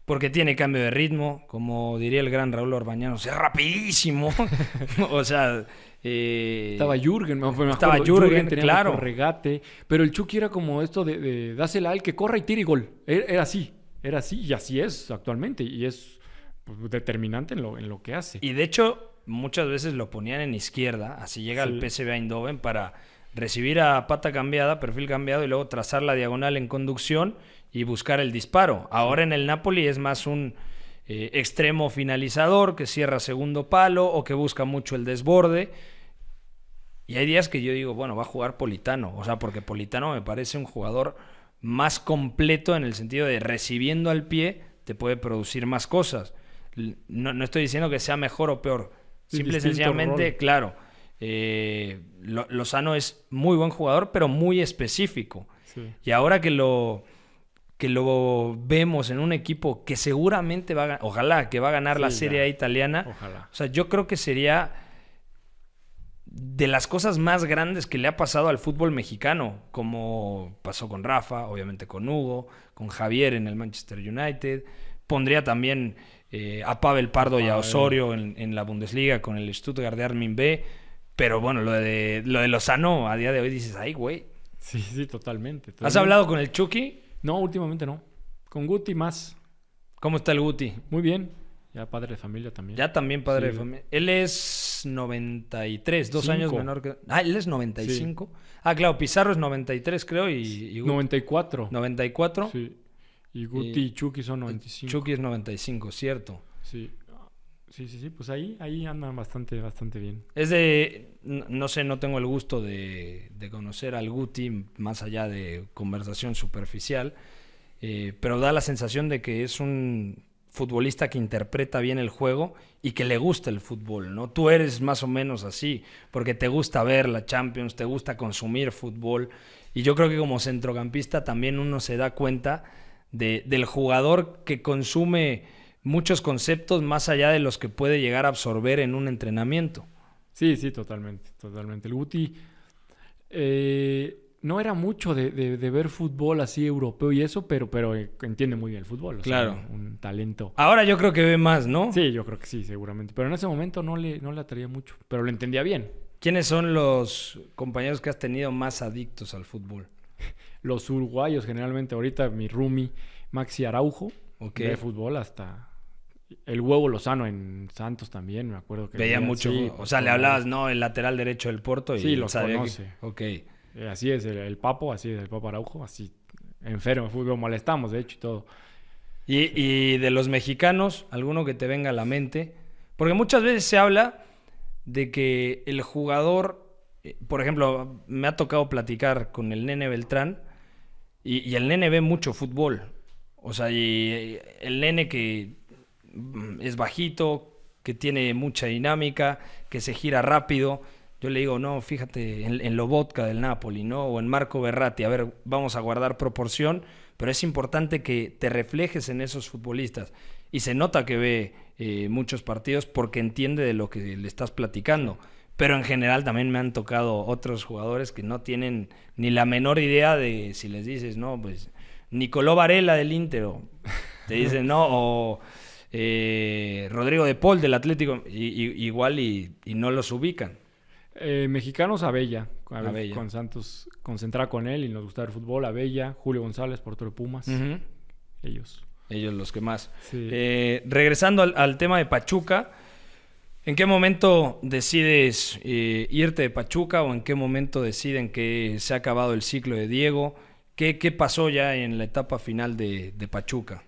porque tiene cambio de ritmo, como diría el gran Raúl Orbañano, es rapidísimo. *laughs* o sea... Eh, estaba Jürgen, me Estaba Jürgen, tenía claro. regate, pero el Chucky era como esto de, de dásela al que corra y tire y gol. E, era, así, era así y así es actualmente y es pues, determinante en lo, en lo que hace. Y de hecho, muchas veces lo ponían en izquierda, así llega el el PSV Eindhoven para recibir a pata cambiada, perfil cambiado y luego trazar la diagonal en conducción y buscar el disparo. Ahora en el Napoli es más un eh, extremo finalizador que cierra segundo palo o que busca mucho el desborde. Y hay días que yo digo, bueno, va a jugar Politano, o sea, porque Politano me parece un jugador más completo en el sentido de recibiendo al pie te puede producir más cosas. No, no estoy diciendo que sea mejor o peor, simple y sencillamente, claro, eh, Lozano es muy buen jugador, pero muy específico. Y ahora que lo, que lo vemos en un equipo que seguramente va a ojalá que va a ganar la Serie A italiana. O sea, yo creo que sería de las cosas más grandes que le ha pasado al fútbol mexicano, como pasó con Rafa, obviamente con Hugo, con Javier en el Manchester United. Pondría también eh, a Pavel Pardo y a Osorio en, en, la Bundesliga con el Stuttgart de Armin B. Pero bueno, lo de, lo de Lozano a día de hoy dices, ay, güey. Sí, sí, totalmente, ¿Has hablado con el Chucky? No, últimamente no. Con Guti más. ¿Cómo está el Guti? Muy bien. Ya padre de familia también. Ya también padre de familia. Él es 93, dos años menor que... Ah, él es 95. Ah, claro, Pizarro es 93 creo y... y 94. 94. Sí. Y Guti y, y Chucky son 95. Chucky es 95, cierto. Sí. Sí, sí, sí, pues ahí, ahí andan bastante, bastante bien. Es de, no, sé, no tengo el gusto de, conocer al Guti más allá de conversación superficial, eh, pero da la sensación de que es un futbolista que interpreta bien el juego y que le gusta el fútbol, ¿no? Tú eres más o menos así, porque te gusta ver la Champions, te gusta consumir fútbol, y yo creo que como centrocampista también uno se da cuenta de, del jugador que consume muchos conceptos más allá de los que puede llegar a absorber en un entrenamiento. Sí, sí, totalmente, totalmente. El Guti eh, no era mucho de, ver fútbol así europeo y eso, pero, pero eh, entiende muy bien el fútbol. claro. un talento. Ahora yo creo que ve más, ¿no? Sí, yo creo que sí, seguramente. Pero en ese momento no le, no le atraía mucho, pero lo entendía bien. ¿Quiénes son los compañeros que has tenido más adictos al fútbol? Los uruguayos, generalmente. Ahorita mi Rumi, Maxi Araujo, que de fútbol hasta, el huevo Lozano en Santos también, me acuerdo que. Veía, mucho. o sea, le hablabas, ¿no? El lateral derecho del puerto. y. Sí, lo conoce. Ok. Eh, así es, el, Papo, así es, el Papo Araujo, así. Enfermo, fútbol, molestamos, de hecho, y todo. Y, de los mexicanos, alguno que te venga a la mente. Porque muchas veces se habla de que el jugador. Eh, por ejemplo, me ha tocado platicar con el nene Beltrán y, el nene ve mucho fútbol. O sea, y el nene que Mm, es bajito, que tiene mucha dinámica, que se gira rápido. Yo le digo, no, fíjate en, lo vodka del Napoli, ¿no? O en Marco Berratti. A ver, vamos a guardar proporción, pero es importante que te reflejes en esos futbolistas. Y se nota que ve eh, muchos partidos porque entiende de lo que le estás platicando. Pero en general también me han tocado otros jugadores que no tienen ni la menor idea de si les dices, no, pues Nicolò Varela del Inter, te dicen, no, o eh, Rodrigo de Paul del Atlético, igual y, no los ubican. Eh, mexicanos, Abella, con, con Santos, concentrar con él y nos gusta el fútbol, Abella, Julio González, por de Pumas, ellos. Ellos los que más. Eh, regresando al, tema de Pachuca, ¿en qué momento decides irte de Pachuca o en qué momento deciden que se ha acabado el ciclo de Diego? ¿Qué, qué pasó ya en la etapa final de Pachuca?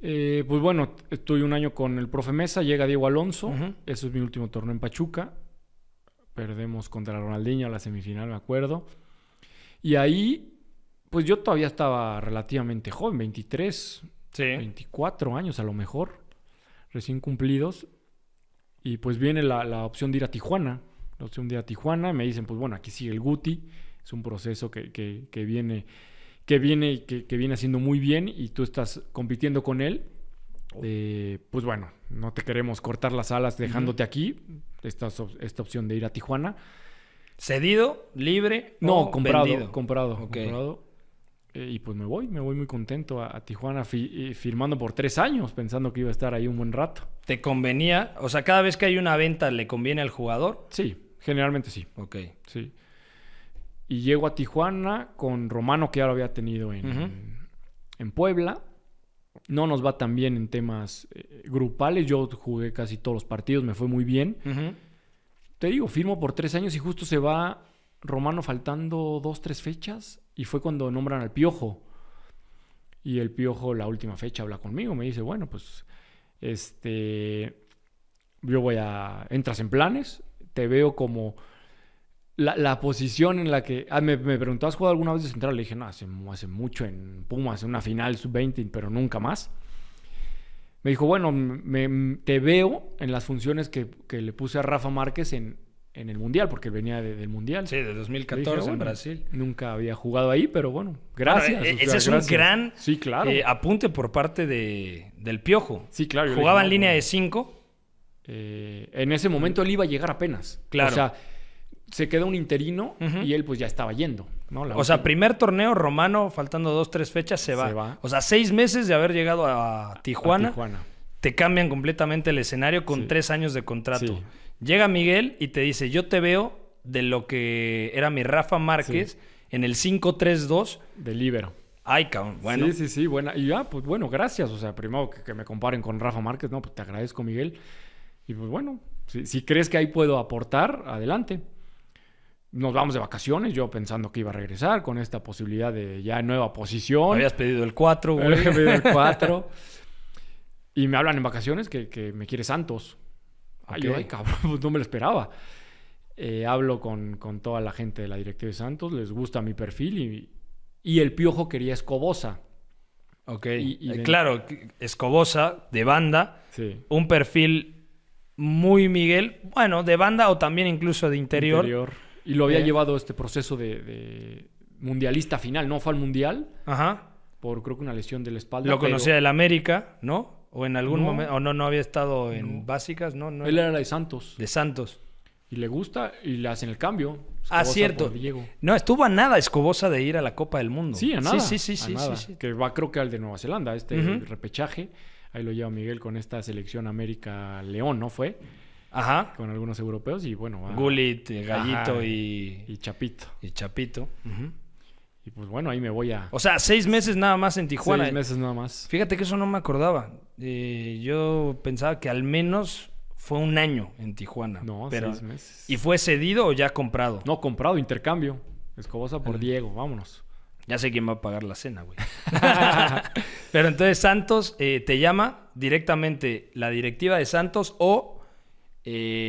Eh, pues bueno, estuve un año con el profe Mesa, llega Diego Alonso, ese eso es mi último torneo en Pachuca, perdemos contra Ronaldinho a la semifinal, me acuerdo, y ahí, pues yo todavía estaba relativamente joven, 23, 24 años a lo mejor, recién cumplidos, y pues viene la, opción de ir a Tijuana, la opción de ir a Tijuana, me dicen, pues bueno, aquí sigue el Guti, es un proceso que viene que viene, que, que viene haciendo muy bien y tú estás compitiendo con él, eh, pues bueno, no te queremos cortar las alas dejándote aquí, esta, esta opción de ir a Tijuana. ¿Cedido? ¿Libre? No, comprado, comprado, eh, y pues me voy, me voy muy contento a, Tijuana eh, firmando por tres años, pensando que iba a estar ahí un buen rato. ¿Te convenía? O sea, cada vez que hay una venta, ¿le conviene al jugador? Sí, generalmente sí. Ok. Sí. Y llego a Tijuana con Romano, que ya lo había tenido en, en Puebla. No nos va tan bien en temas eh, grupales. Yo jugué casi todos los partidos, me fue muy bien. Te digo, firmo por tres años y justo se va Romano faltando dos, tres fechas. Y fue cuando nombran al Piojo. Y el Piojo, la última fecha, habla conmigo. Me dice, bueno, pues, este. Yo voy a. Entras en planes. Te veo como la, posición en la que... Ah, me, me preguntó, ¿has jugado alguna vez de central? Le dije, no, hace, mucho en Pumas, hace una final sub-20, pero nunca más. Me dijo, bueno, te veo en las funciones que, le puse a Rafa Márquez en, el Mundial, porque venía del Mundial. Sí, de 2014 en Brasil. Nunca había jugado ahí, pero bueno, gracias. E, ese es un gran eh, apunte por parte de, del Piojo. Sí, claro. Jugaba en línea de 5. Eh, en ese momento él iba a llegar apenas. Claro. O sea, se queda un interino y él pues ya estaba yendo. o sea, primer torneo romano, faltando dos, tres fechas, se va. O sea, seis meses de haber llegado a Tijuana. Te cambian completamente el escenario con tres años de contrato. Llega Miguel y te dice, yo te veo de lo que era mi Rafa Márquez en el 5-3-2. De Libero. Ay, bueno. Sí, sí, sí, buena. Y ya, ah, pues bueno, gracias. O sea, primero que, me comparen con Rafa Márquez, no, pues te agradezco, Miguel. Y pues bueno, si crees que ahí puedo aportar, adelante nos vamos de vacaciones, yo pensando que iba a regresar con esta posibilidad de ya nueva posición. Habías pedido el 4, güey. pedido el 4. *laughs* y me hablan en vacaciones que, me quiere Santos. Ay, cabrón, *laughs* pues no me lo esperaba. Eh, hablo con, toda la gente de la directiva de Santos, les gusta mi perfil y, y el piojo quería Escobosa. Ok, eh, claro, Escobosa de banda, sí. un perfil muy Miguel, bueno, de banda o también incluso de interior y lo había llevado este proceso de, mundialista final, no fue al mundial. Ajá. Por creo que una lesión de la espalda. Lo conocía del América, ¿no? O en algún momento, o no, no había estado en básicas, ¿no? no Él era de Santos. De Santos. Y le gusta y le hacen el cambio. ah, cierto. No, estuvo a nada Escobosa de ir a la Copa del Mundo. Sí, a nada. Sí, sí, sí, sí, Que va creo que al de Nueva Zelanda, este repechaje. Ahí lo lleva Miguel con esta selección América León, ¿no fue? Ajá. Con algunos europeos y bueno. Va, Gullit, eh, Gallito y, y. Chapito. Y Chapito. Y pues bueno, ahí me voy a. O sea, seis meses nada más en Tijuana. Seis eh. meses nada más. Fíjate que eso no me acordaba. Eh, yo pensaba que al menos fue un año en Tijuana. No, seis meses. ¿Y fue cedido o ya comprado? No, comprado, intercambio. Escobosa por Diego, vámonos. Ya sé quién va a pagar la cena, güey. *laughs* Pero entonces Santos te llama directamente la directiva de Santos o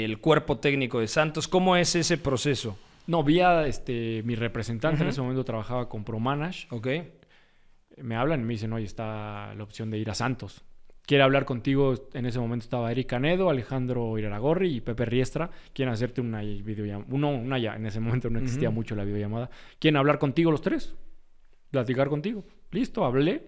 el cuerpo técnico de Santos. ¿Cómo es ese proceso? No, vía este, mi representante en ese momento trabajaba con ProManage. Ok. Me hablan y me dicen, oye, está la opción de ir a Santos. Quiere hablar contigo. En ese momento estaba Eric Canedo, Alejandro Iraragorri y Pepe Riestra. Quieren hacerte una videollamada. Uno, una ya. En ese momento no existía mucho la videollamada. Quieren hablar contigo los tres. Platicar contigo. Listo, hablé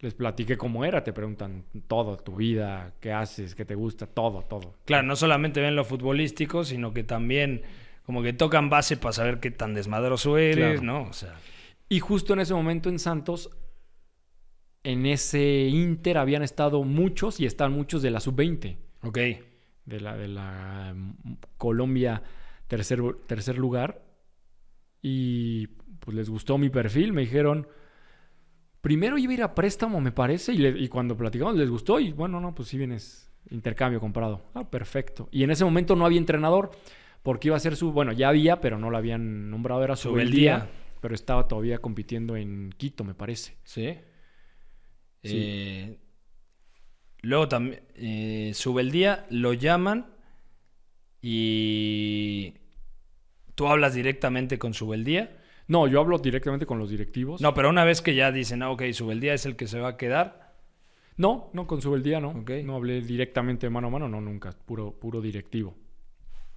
les platiqué cómo era, te preguntan todo, tu vida, qué haces, qué te gusta, todo, todo. Claro, no solamente ven lo futbolístico, sino que también como que tocan base para saber qué tan desmadroso eres, ¿no? O sea. Y justo en ese momento en Santos, en ese Inter habían estado muchos y están muchos de la sub-20. Ok. De la, de la mm, Colombia tercer lugar. Y pues les gustó mi perfil, me dijeron Primero iba a ir a préstamo, me parece, y, cuando platicamos les gustó y bueno, no, pues sí vienes intercambio comprado. Ah, perfecto. Y en ese momento no había entrenador porque iba a ser su, bueno, ya había, pero no lo habían nombrado, era su pero estaba todavía compitiendo en Quito, me parece. Sí. Eh, luego también, eh, Subeldía lo llaman y tú hablas directamente con Subeldía no, yo hablo directamente con los directivos. No, pero una vez que ya dicen, ah, ok, Subeldía es el que se va a quedar. No, no, con Subeldía no. Okay. No hablé directamente mano a mano, no, nunca. Puro, puro directivo.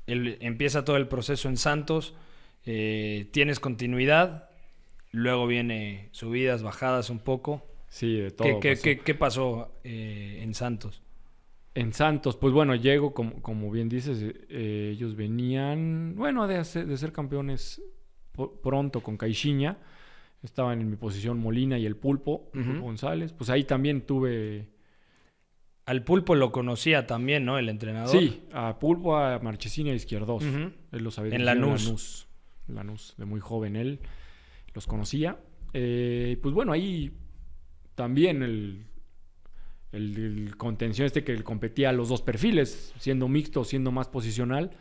empieza todo el proceso en Santos. Eh, tienes continuidad. Luego viene subidas, bajadas un poco. Sí, de todo. ¿Qué, pasó, eh, en Santos? En Santos, pues bueno, llego, como, como bien dices, eh, ellos venían, bueno, de, de ser campeones pronto con Caixinha. Estaban en mi posición Molina y el Pulpo, González. Pues ahí también tuve... Al Pulpo lo conocía también, ¿no? El entrenador. Sí, a Pulpo, a Marchesina a Izquierdos. Él lo sabía. En Lanús. Lanús. Lanús, de muy joven él. Los conocía. Eh, pues bueno, ahí también el, el, contención este que competía los dos perfiles, siendo mixto, siendo más posicional.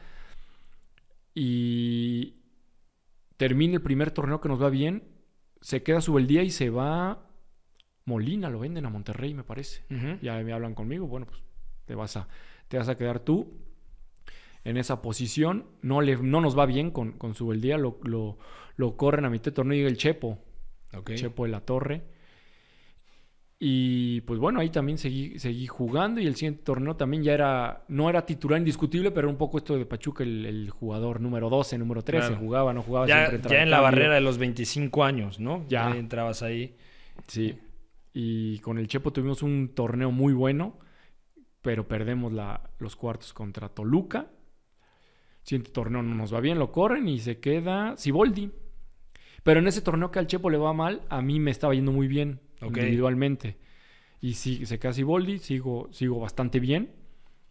Y, termina el primer torneo que nos va bien, se queda Subeldía y se va Molina, lo venden a Monterrey, me parece. Ya me hablan conmigo, bueno, pues te vas a, te vas a quedar tú en esa posición. No, le, no nos va bien con, con lo, corren a mi de torneo y llega el Chepo. Okay. Chepo de la Torre y pues bueno, ahí también seguí, jugando y el siguiente torneo también ya era, no era titular indiscutible, pero un poco esto de Pachuca, el, jugador número 12, número 13, jugaba, no jugaba. Ya, en la barrera de los 25 años, ¿no? Ya. entrabas ahí. Sí. Y con el Chepo tuvimos un torneo muy bueno, pero perdemos los cuartos contra Toluca. siguiente torneo no nos va bien, lo corren y se queda Siboldi. Pero en ese torneo que al Chepo le va mal, a mí me estaba yendo muy bien individualmente. Y si se casi Boldi, sigo, sigo bastante bien.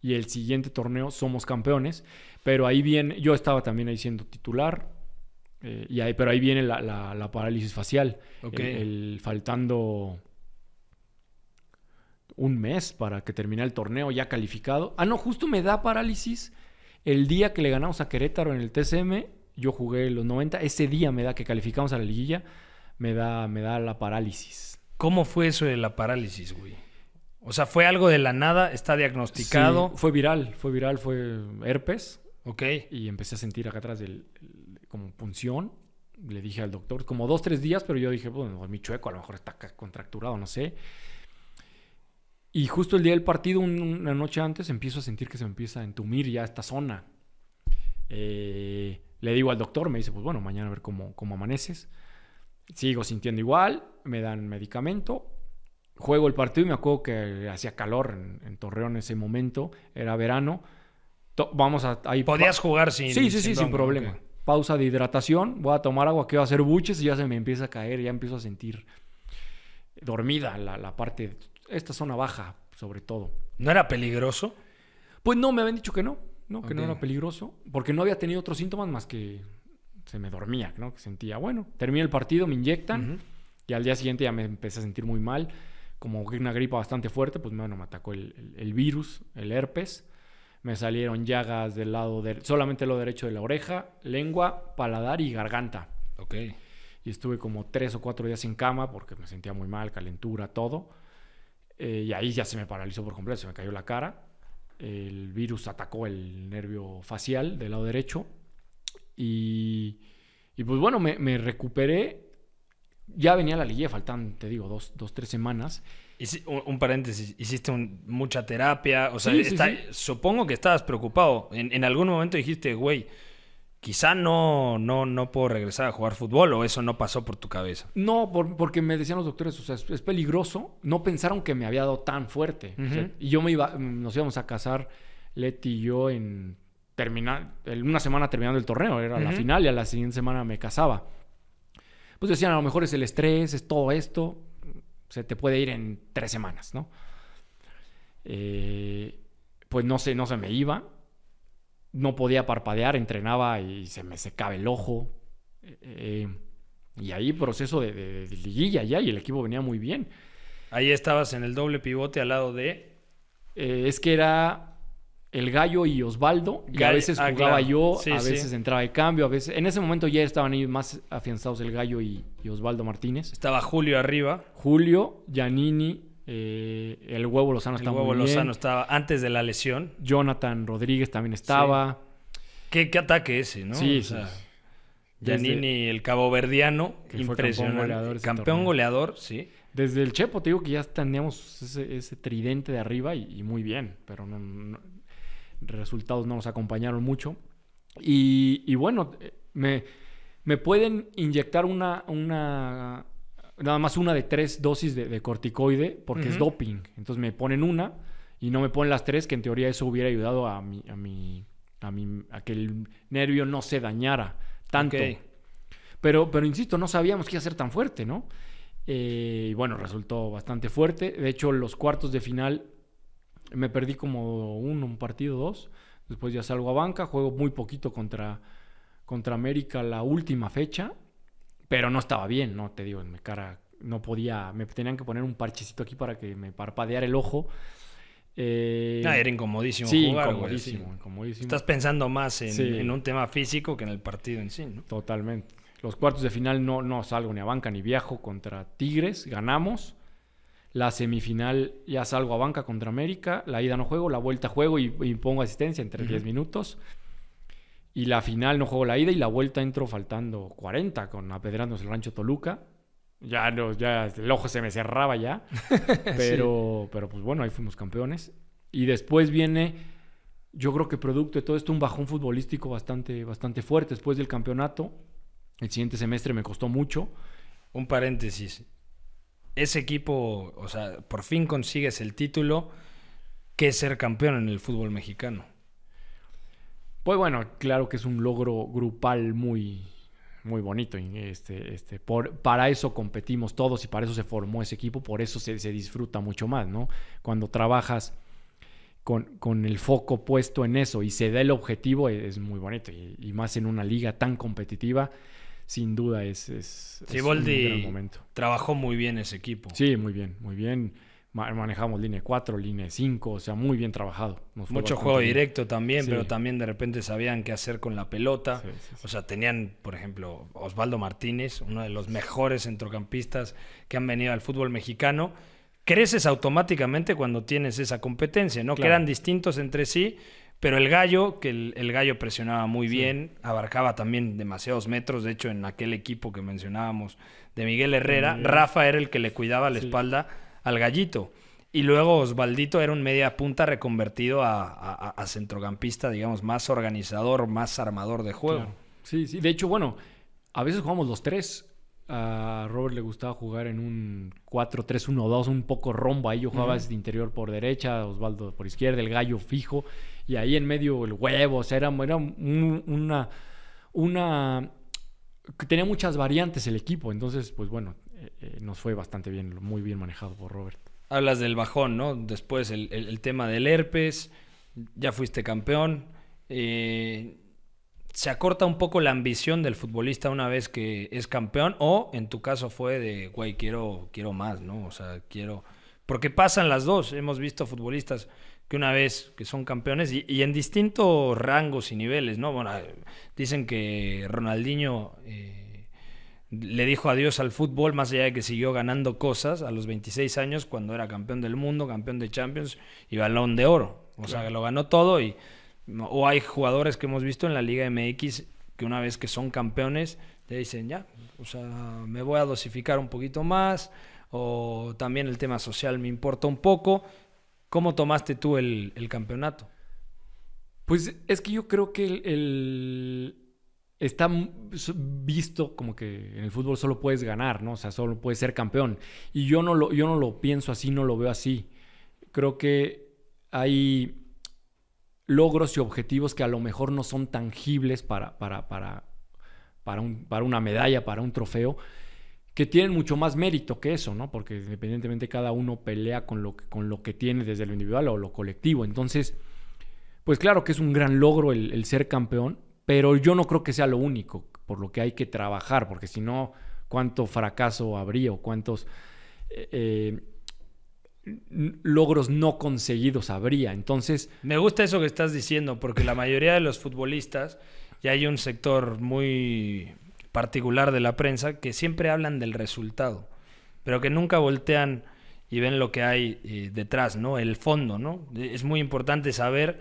Y el siguiente torneo somos campeones. Pero ahí viene, yo estaba también ahí siendo titular. Eh, y ahí, pero ahí viene la, parálisis facial. El, faltando un mes para que termine el torneo ya calificado. Ah, no, justo me da parálisis el día que le ganamos a Querétaro en el TCM. Yo jugué los 90. Ese día me da que calificamos a la liguilla. Me da, me da la parálisis. ¿Cómo fue eso de la parálisis, güey? O sea, fue algo de la nada, está diagnosticado. fue viral, fue viral, fue herpes. Ok. Y empecé a sentir acá atrás el, como punción. Le dije al doctor, como dos, tres días, pero yo dije, bueno, mi chueco, a lo mejor está contracturado, no sé. Y justo el día del partido, una noche antes, empiezo a sentir que se me empieza a entumir ya esta zona. Eh, le digo al doctor, me dice, pues bueno, mañana a ver cómo, cómo amaneces. Sigo sintiendo igual, me dan medicamento, juego el partido y me acuerdo que hacía calor en, Torreón en ese momento, era verano. vamos a... Ahí Podías jugar sin... Sí, sí, sí, sin problema. Pausa de hidratación, voy a tomar agua, quiero hacer buches y ya se me empieza a caer, ya empiezo a sentir dormida la, parte, esta zona baja sobre todo. ¿No era peligroso? Pues no, me habían dicho que no, no que no era peligroso, porque no había tenido otros síntomas más que se me dormía, ¿no? Que sentía, bueno, Terminé el partido, me inyectan y al día siguiente ya me empecé a sentir muy mal, como una gripa bastante fuerte, pues bueno, me atacó el, virus, el herpes. Me salieron llagas del lado, del, solamente lo derecho de la oreja, lengua, paladar y garganta. Ok. Y estuve como tres o cuatro días en cama porque me sentía muy mal, calentura, todo. Eh, y ahí ya se me paralizó por completo, se me cayó la cara. El virus atacó el nervio facial del lado derecho y, pues bueno, me, recuperé. Ya venía la liguilla, faltan, te digo, dos, tres semanas. un, paréntesis, hiciste mucha terapia, o sea, supongo que estabas preocupado. En, algún momento dijiste, güey, quizá no, no, no puedo regresar a jugar fútbol o eso no pasó por tu cabeza. No, porque me decían los doctores, o sea, es, peligroso. No pensaron que me había dado tan fuerte. y yo me iba, nos íbamos a casar, Leti y yo, en una semana terminando el torneo, era la final y a la siguiente semana me casaba. Pues decían, a lo mejor es el estrés, es todo esto, se te puede ir en tres semanas, ¿no? Eh, pues no se, no se me iba, no podía parpadear, entrenaba y se me secaba el ojo. Eh, y ahí proceso de, liguilla ya y el equipo venía muy bien. Ahí estabas en el doble pivote al lado de... Eh, es que era el gallo y Osvaldo. Y a veces ah, jugaba yo, a veces entraba el cambio, a veces. En ese momento ya estaban ellos más afianzados el gallo y, Osvaldo Martínez. Estaba Julio arriba. Julio, Giannini, eh, el huevo Lozano estaba. El huevo Lozano estaba antes de la lesión. Jonathan Rodríguez también estaba. ¿Qué, ataque ese, ¿no? Sí, o sea, Giannini, el cabo verdiano, impresionante. Campeón, goleador, sí. Desde el Chepo, te digo que ya teníamos ese, tridente de arriba y, muy bien, pero no resultados no nos acompañaron mucho. Y, bueno, eh, me, pueden inyectar una, una, nada más una de tres dosis de, corticoide porque es doping. Entonces me ponen una y no me ponen las tres, que en teoría eso hubiera ayudado a mi, a mi, a, mi, a que el nervio no se dañara tanto. Pero, pero insisto, no sabíamos que iba a ser tan fuerte, ¿no? Eh, y bueno, resultó bastante fuerte. De hecho, los cuartos de final me perdí como uno, un partido, dos. Después ya salgo a banca, juego muy poquito contra, contra América la última fecha, pero no estaba bien, ¿no? Te digo, en mi cara no podía, me tenían que poner un parchecito aquí para que me parpadeara el ojo. Eh, ah, era incomodísimo. Sí, incomodísimo, incomodísimo, Estás pensando más en, un tema físico que en el partido en sí, ¿no? Totalmente. Los cuartos de final no, no salgo ni a banca ni viajo contra Tigres, ganamos. La semifinal ya salgo a banca contra América. La ida no juego, la vuelta juego y, impongo asistencia entre 10 minutos. Y la final no juego la ida y la vuelta entro faltando 40 con apedrándose el rancho Toluca. Ya, no, ya el ojo se me cerraba ya. *laughs* Pero, pero pues bueno, ahí fuimos campeones. Y después viene, yo creo que producto de todo esto, un bajón futbolístico bastante, bastante fuerte después del campeonato. El siguiente semestre me costó mucho. Un paréntesis ese equipo, o sea, por fin consigues el título que es ser campeón en el fútbol mexicano. Pues bueno, claro que es un logro grupal muy, muy bonito. Este, este, para eso competimos todos y para eso se formó ese equipo, por eso se, disfruta mucho más, ¿no? Cuando trabajas con, el foco puesto en eso y se da el objetivo, e, es, muy bonito. Y, y, más en una liga tan competitiva sin duda es, es, un momento. Trabajó muy bien ese equipo. Sí, muy bien, muy bien. Manejamos línea 4, línea 5, o sea, muy bien trabajado. Mucho juego directo también, pero también de repente sabían qué hacer con la pelota. o sea, tenían, por ejemplo, Osvaldo Martínez, uno de los mejores centrocampistas que han venido al fútbol mexicano. Creces automáticamente cuando tienes esa competencia, ¿no? Que eran distintos entre sí pero el gallo, que el, gallo presionaba muy bien, abarcaba también demasiados metros. De hecho, en aquel equipo que mencionábamos de Miguel Herrera, Rafa era el que le cuidaba la espalda al gallito. Y luego Osvaldito era un media punta reconvertido a, centrocampista, digamos, más organizador, más armador de juego. Sí, sí. De hecho, bueno, a veces jugamos los tres. A Robert le gustaba jugar en un 4-3-1-2, un poco rombo. Ahí yo jugaba desde interior por derecha, Osvaldo por izquierda, el gallo fijo y ahí en medio el huevo, o sea, era, una, una... Tenía muchas variantes el equipo, entonces, pues bueno, eh, eh, nos fue bastante bien, muy bien manejado por Robert. Hablas del bajón, ¿no? Después el, tema del herpes, ya fuiste campeón. Eh, se acorta un poco la ambición del futbolista una vez que es campeón o en tu caso fue de, güey, quiero, quiero más, ¿no? O sea, quiero... Porque pasan las dos, hemos visto futbolistas que una vez que son campeones y, en distintos rangos y niveles, ¿no? Bueno, dicen que Ronaldinho eh, le dijo adiós al fútbol, más allá de que siguió ganando cosas a los 26 años cuando era campeón del mundo, campeón de Champions y balón de oro. O sea, que lo ganó todo y... O hay jugadores que hemos visto en la Liga MX que una vez que son campeones te dicen, ya, o sea, me voy a dosificar un poquito más, o también el tema social me importa un poco, ¿Cómo tomaste tú el, campeonato? Pues es que yo creo que está visto como que en el fútbol solo puedes ganar, ¿no? O sea, solo puedes ser campeón. Y yo no lo, yo no lo pienso así, no lo veo así. Creo que hay logros y objetivos que a lo mejor no son tangibles para, para, para, para, para una medalla, para un trofeo, que tienen mucho más mérito que eso, ¿no? Porque independientemente cada uno pelea con lo, con lo que tiene desde lo individual o lo colectivo. Entonces, pues claro que es un gran logro el, ser campeón, pero yo no creo que sea lo único por lo que hay que trabajar, porque si no, ¿cuánto fracaso habría o cuántos eh, eh, logros no conseguidos habría? Entonces... Me gusta eso que estás diciendo, porque la mayoría de los futbolistas, y hay un sector muy particular de la prensa, que siempre hablan del resultado, pero que nunca voltean y ven lo que hay eh, detrás, ¿no? El fondo, ¿no? E, es muy importante saber,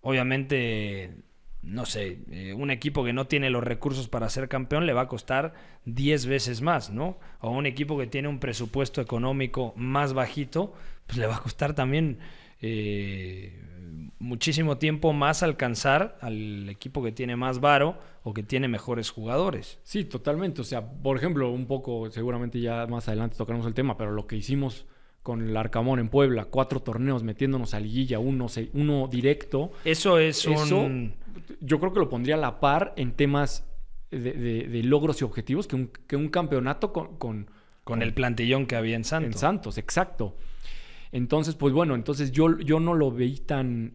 obviamente, no sé, eh, un equipo que no tiene los recursos para ser campeón le va a costar 10 veces más, ¿no? O un equipo que tiene un presupuesto económico más bajito, pues le va a costar también eh, muchísimo tiempo más alcanzar al equipo que tiene más varo o que tiene mejores jugadores. Sí, totalmente. O sea, por ejemplo, un poco, seguramente ya más adelante tocaremos el tema, pero lo que hicimos con el Arcamón en Puebla, cuatro torneos metiéndonos a liguilla, uno, uno directo. Eso es un... Yo creo que lo pondría a la par en temas de, logros y objetivos que un, campeonato con, con... con, el plantillón que había en Santos. En Santos, exacto. Entonces, pues bueno, entonces yo, yo no lo veí tan,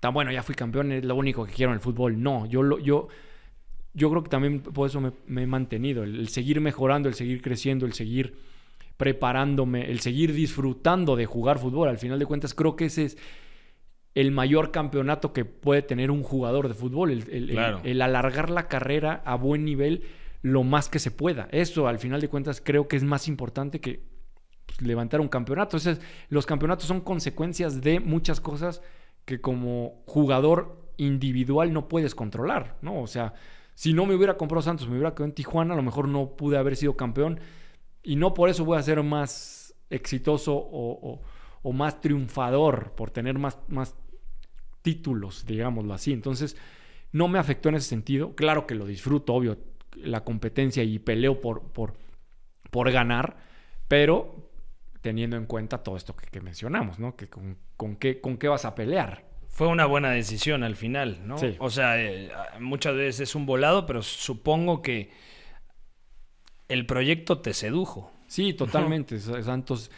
tan bueno, ya fui campeón, es lo único que quiero en el fútbol. No, yo, lo, yo, yo creo que también por eso me, he mantenido, el, seguir mejorando, el seguir creciendo, el seguir preparándome, el seguir disfrutando de jugar fútbol. Al final de cuentas, creo que ese es el mayor campeonato que puede tener un jugador de fútbol, el alargar la carrera a buen nivel lo más que se pueda. Eso, al final de cuentas, creo que es más importante que levantar un campeonato. Entonces, los campeonatos son consecuencias de muchas cosas que como jugador individual no puedes controlar, ¿no? O sea, si no me hubiera comprado Santos, me hubiera quedado en Tijuana, a lo mejor no pude haber sido campeón y no por eso voy a ser más exitoso o, más triunfador por tener más, más títulos, digámoslo así. Entonces, no me afectó en ese sentido. Claro que lo disfruto, obvio, la competencia y peleo por, por, por ganar, pero teniendo en cuenta todo esto que, mencionamos, ¿no? Que con, qué, con qué vas a pelear. Fue una buena decisión al final, ¿no? Sí. O sea, eh, muchas veces es un volado, pero supongo que el proyecto te sedujo. Sí, totalmente. Santos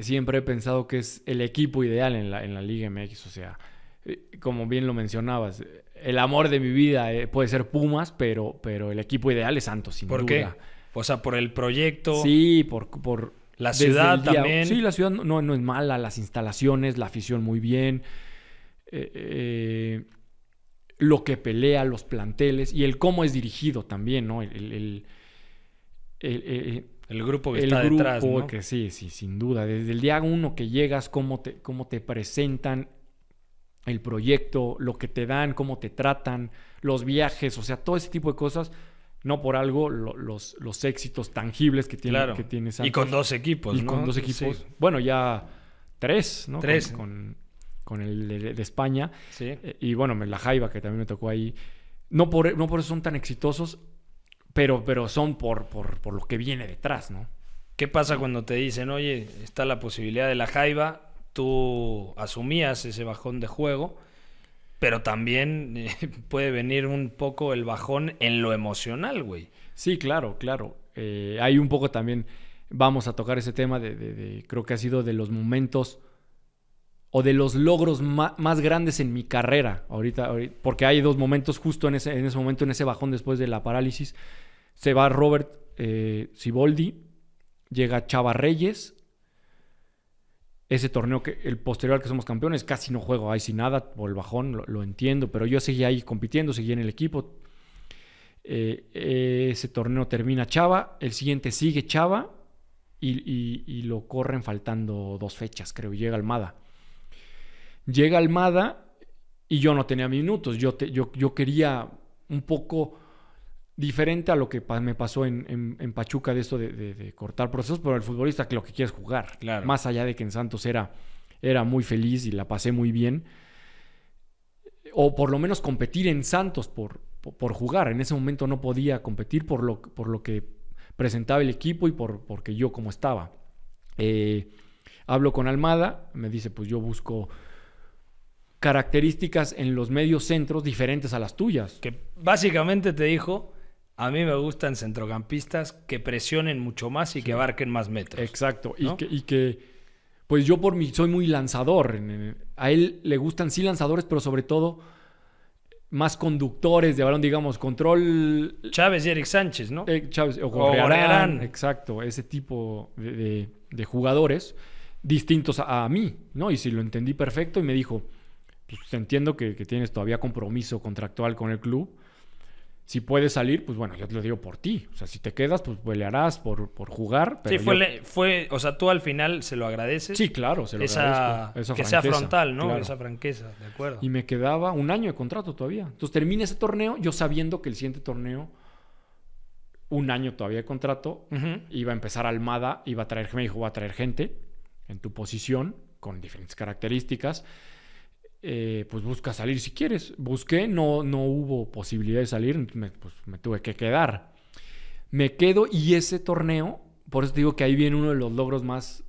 siempre he pensado que es el equipo ideal en la, Liga MX. O sea, eh, como bien lo mencionabas, el amor de mi vida eh, puede ser Pumas, pero, pero el equipo ideal es Santos, sin duda. ¿Por qué? O sea, por el proyecto. Sí, por, por la ciudad también. Sí, la ciudad no, no es mala, las instalaciones, la afición muy bien. Eh, eh, lo que pelea, los planteles y el cómo es dirigido también, ¿no? El, el, el, el eh, eh, grupo que está detrás. que sí, sí, sin duda. Desde el día uno que llegas, cómo te, cómo te presentan el proyecto, lo que te dan, cómo te tratan, los viajes, o sea, todo ese tipo de cosas no por algo los, los éxitos tangibles que tiene, que Y con dos equipos. Y con dos equipos. Bueno, ya tres, ¿no? Tres. Con, con, el de, España. Sí. Eh, y bueno, la Jaiba, que también me tocó ahí. No por, no por eso son tan exitosos, pero, pero son por, por, por lo que viene detrás, ¿no? ¿Qué pasa cuando te dicen, oye, está la posibilidad de la Jaiba? Tú asumías ese bajón de juego pero también *laughs* puede venir un poco el bajón en lo emocional, güey. Sí, claro, claro. hay eh, un poco también, vamos a tocar ese tema de, creo que ha sido de los momentos o de los logros más grandes en mi carrera ahorita, porque hay dos momentos justo en ese, en ese momento, en ese bajón después de la parálisis. Se va Robert eh, Siboldi, llega Chava Reyes ese torneo que el posterior al que somos campeones casi no juego ahí sin nada por el bajón lo, entiendo pero yo seguía ahí compitiendo seguía en el equipo eh, ese torneo termina Chava el siguiente sigue Chava y, lo corren faltando dos fechas creo llega Almada llega Almada y yo no tenía minutos yo, yo, yo quería un poco diferente a lo que me pasó en, Pachuca de esto de, cortar procesos, pero el futbolista que lo que quiere es jugar. Más allá de que en Santos era, era muy feliz y la pasé muy bien. O por lo menos competir en Santos por, por, jugar. En ese momento no podía competir por lo, por lo que presentaba el equipo y por porque yo como estaba. Eh, hablo con Almada, me dice, pues yo busco características en los medios centros diferentes a las tuyas. Que básicamente te dijo, a mí me gustan centrocampistas que presionen mucho más y que abarquen más metros. Exacto. Y, que, y, que, pues yo por mí soy muy lanzador. A él le gustan sí lanzadores, pero sobre todo más conductores de balón, digamos, control. Chávez y Eric Sánchez, ¿no? Eh, Chávez, o, o Exacto, ese tipo de, jugadores distintos a, mí, ¿no? Y si lo entendí perfecto y me dijo, pues entiendo que tienes todavía compromiso contractual con el club si puedes salir, pues bueno, yo te lo digo por ti. O sea, si te quedas, pues pelearás por, por jugar. sí, fue, fue, o sea, tú al final se lo agradeces. Sí, claro, se lo agradezco. Esa que sea frontal, ¿no? Esa franqueza, de acuerdo. Y me quedaba un año de contrato todavía. Entonces termina ese torneo, yo sabiendo que el siguiente torneo, un año todavía de contrato, iba a empezar Almada, iba a traer, a traer gente en tu posición, con diferentes características eh, pues busca salir si quieres. Busqué, no, no hubo posibilidad de salir, me, pues me tuve que quedar. Me quedo y ese torneo, por eso te digo que ahí viene uno de los logros más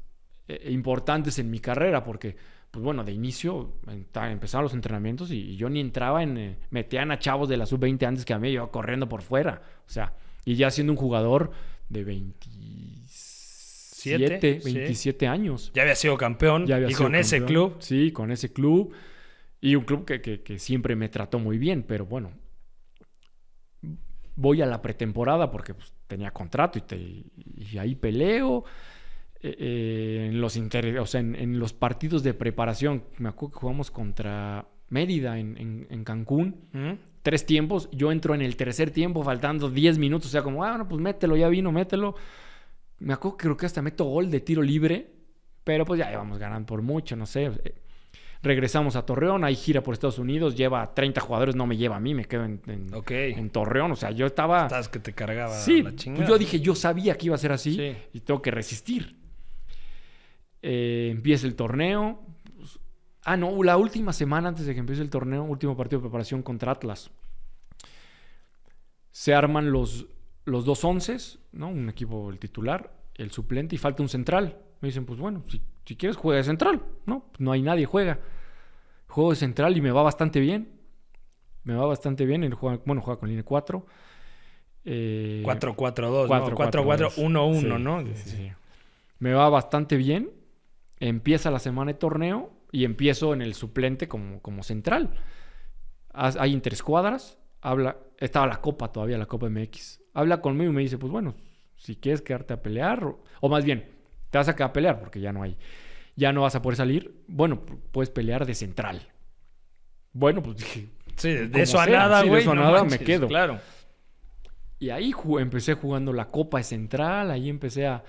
eh, importantes en mi carrera, porque, pues bueno, de inicio empezaban los entrenamientos y, yo ni entraba en... Eh, metían a chavos de la sub-20 antes que a mí, yo corriendo por fuera. O sea, y ya siendo un jugador de 27, 27 años. Ya había sido campeón. Ya y con ese club. Sí, con ese club. Y un club que, siempre me trató muy bien, pero bueno, voy a la pretemporada porque pues, tenía contrato y, ahí peleo. Eh, eh, en, los en, los partidos de preparación, me acuerdo que jugamos contra Mérida en, Cancún, tres tiempos, yo entro en el tercer tiempo faltando 10 minutos, o sea, como, ah, bueno, pues mételo, ya vino, mételo. Me acuerdo que creo que hasta meto gol de tiro libre, pero pues ya íbamos ganando por mucho, no sé. Eh, Regresamos a Torreón, Ahí gira por Estados Unidos, lleva 30 jugadores, no me lleva a mí, me quedo en, en Torreón. O sea, yo estaba. Estás que te cargaba sí, pues Yo dije, yo sabía que iba a ser así y tengo que resistir. Eh, empieza el torneo. Pues, ah, no, la última semana antes de que empiece el torneo, último partido de preparación contra Atlas. Se arman los, los dos once ¿no? Un equipo, el titular, el suplente y falta un central. Me dicen, pues bueno, si, quieres juega de central, ¿no? No hay nadie, juega. Juego de central y me va bastante bien. Me va bastante bien. El juega, bueno, juega con línea 4. 4-4-2, 4-4-1-1, ¿no? sí, Sí, Me va bastante bien. Empieza la semana de torneo y empiezo en el suplente como, como central. Hay interescuadras. Habla, estaba la Copa todavía, la Copa MX. Habla conmigo y me dice, pues bueno, si quieres quedarte a pelear, o más bien, te vas a quedar a pelear porque ya no hay ya no vas a poder salir, bueno, puedes pelear de central. Bueno, pues dije. Sí, de eso a nada, de eso a nada me quedo. Claro. Y ahí empecé jugando la copa de central, ahí empecé a,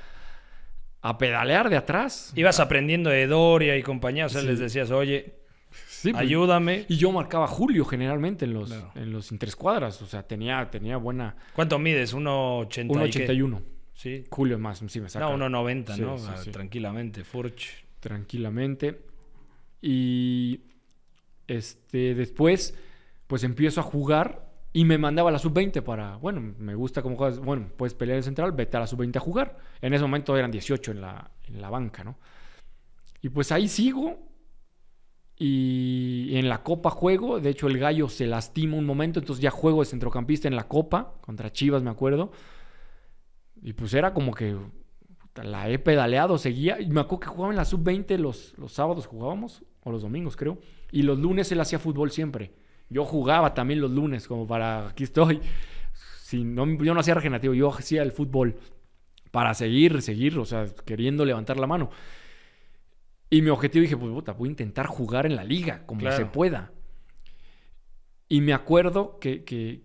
a pedalear de atrás. Ibas aprendiendo de Doria y compañía, o sea, les decías, oye, pues, ayúdame. Y yo marcaba Julio generalmente en los, en los o sea, tenía, tenía buena... ¿Cuánto mides? ¿1,80? 1,81. Sí. Julio más, sí me saca. No, 1,90, ¿no? Ah, tranquilamente, Furch tranquilamente. Y este, después, pues empiezo a jugar y me mandaba a la sub-20 para, bueno, me gusta como juegas, bueno, puedes pelear en central, vete a la sub-20 a jugar. En ese momento eran 18 en la, en la banca, ¿no? Y pues ahí sigo y en la Copa juego, de hecho el gallo se lastima un momento, entonces ya juego de centrocampista en la Copa, contra Chivas me acuerdo. Y pues era como que la he pedaleado, seguía. Y me acuerdo que jugaba en la sub-20 los, los sábados, jugábamos, o los domingos creo. Y los lunes él hacía fútbol siempre. Yo jugaba también los lunes, como para, aquí estoy. Si no, yo no hacía regenerativo, yo hacía el fútbol para seguir, seguir, o sea, queriendo levantar la mano. Y mi objetivo dije, pues puta, voy a intentar jugar en la liga, como se pueda. Y me acuerdo que, que,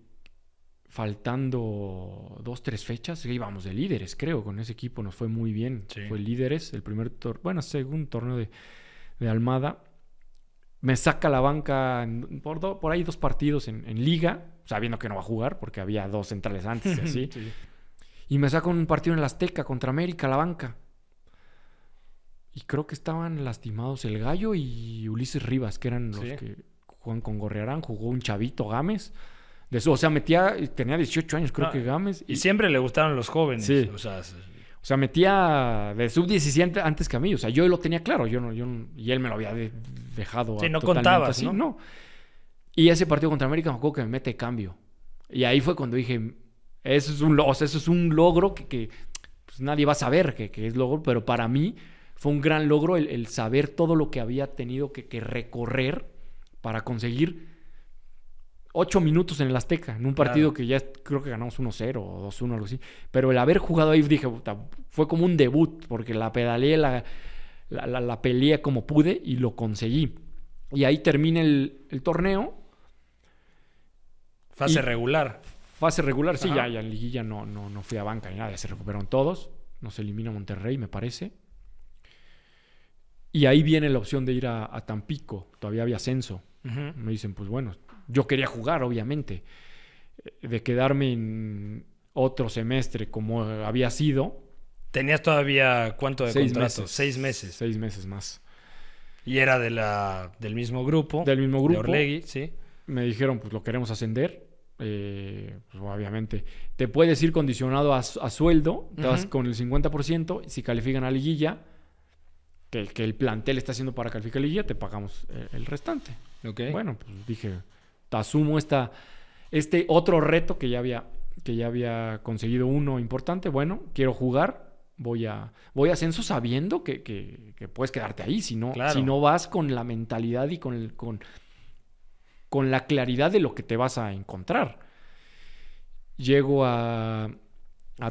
faltando dos, tres fechas, íbamos de líderes, creo, con ese equipo nos fue muy bien. Fue líderes, el primer torneo, bueno, segundo torneo de, Almada. Me saca la banca por, por ahí dos partidos en, liga, sabiendo que no va a jugar porque había dos centrales antes y *laughs* así. Y me saca un partido en la Azteca contra América, la banca. Y creo que estaban lastimados el Gallo y Ulises Rivas, que eran los que juegan con Gorrearán. Jugó un chavito Gámez o sea, metía, tenía 18 años creo ah, que Gámez. Y, siempre le gustaron los jóvenes. Sí. O, sea, o sea, metía de sub-17 antes que a mí. O sea, yo lo tenía claro. Yo no, yo y él me lo había dejado Sí, no contaba ¿no? Y ese partido contra América me acuerdo que me mete cambio. Y ahí fue cuando dije, eso es un, o sea, eso es un logro que, pues, nadie va a saber que, es logro, pero para mí fue un gran logro el, saber todo lo que había tenido que, que recorrer para conseguir ocho minutos en el Azteca, en un partido que ya creo que ganamos 1-0 o 2-1, algo así. Pero el haber jugado ahí, dije, fue como un debut, porque la pedaleé, la, la, peleé como pude y lo conseguí. Y ahí termina el, torneo. Fase regular. Fase regular, sí, ya, en liguilla no, no, fui a banca ni nada, se recuperaron todos. Nos elimina Monterrey, me parece. Y ahí viene la opción de ir a, Tampico, todavía había ascenso. Me dicen, pues bueno, yo quería jugar, obviamente, de quedarme en otro semestre como había sido. ¿Tenías todavía cuánto de contrato? seis meses. Seis meses más. Y era de la, del mismo grupo. Del mismo grupo. De sí. Me dijeron, pues lo queremos ascender. Eh, pues obviamente, te puedes ir condicionado a, sueldo, te vas con el 50%, si califican a liguilla, que, que el plantel está haciendo para calificar a liguilla, te pagamos eh, el, restante. Okay. Bueno, pues dije, asumo esta, este otro reto que ya había, que ya había conseguido uno importante. Bueno, quiero jugar, voy a, voy a ascenso sabiendo que, puedes quedarte ahí, si no, si no vas con la mentalidad y con, con, con la claridad de lo que te vas a encontrar. Llego a,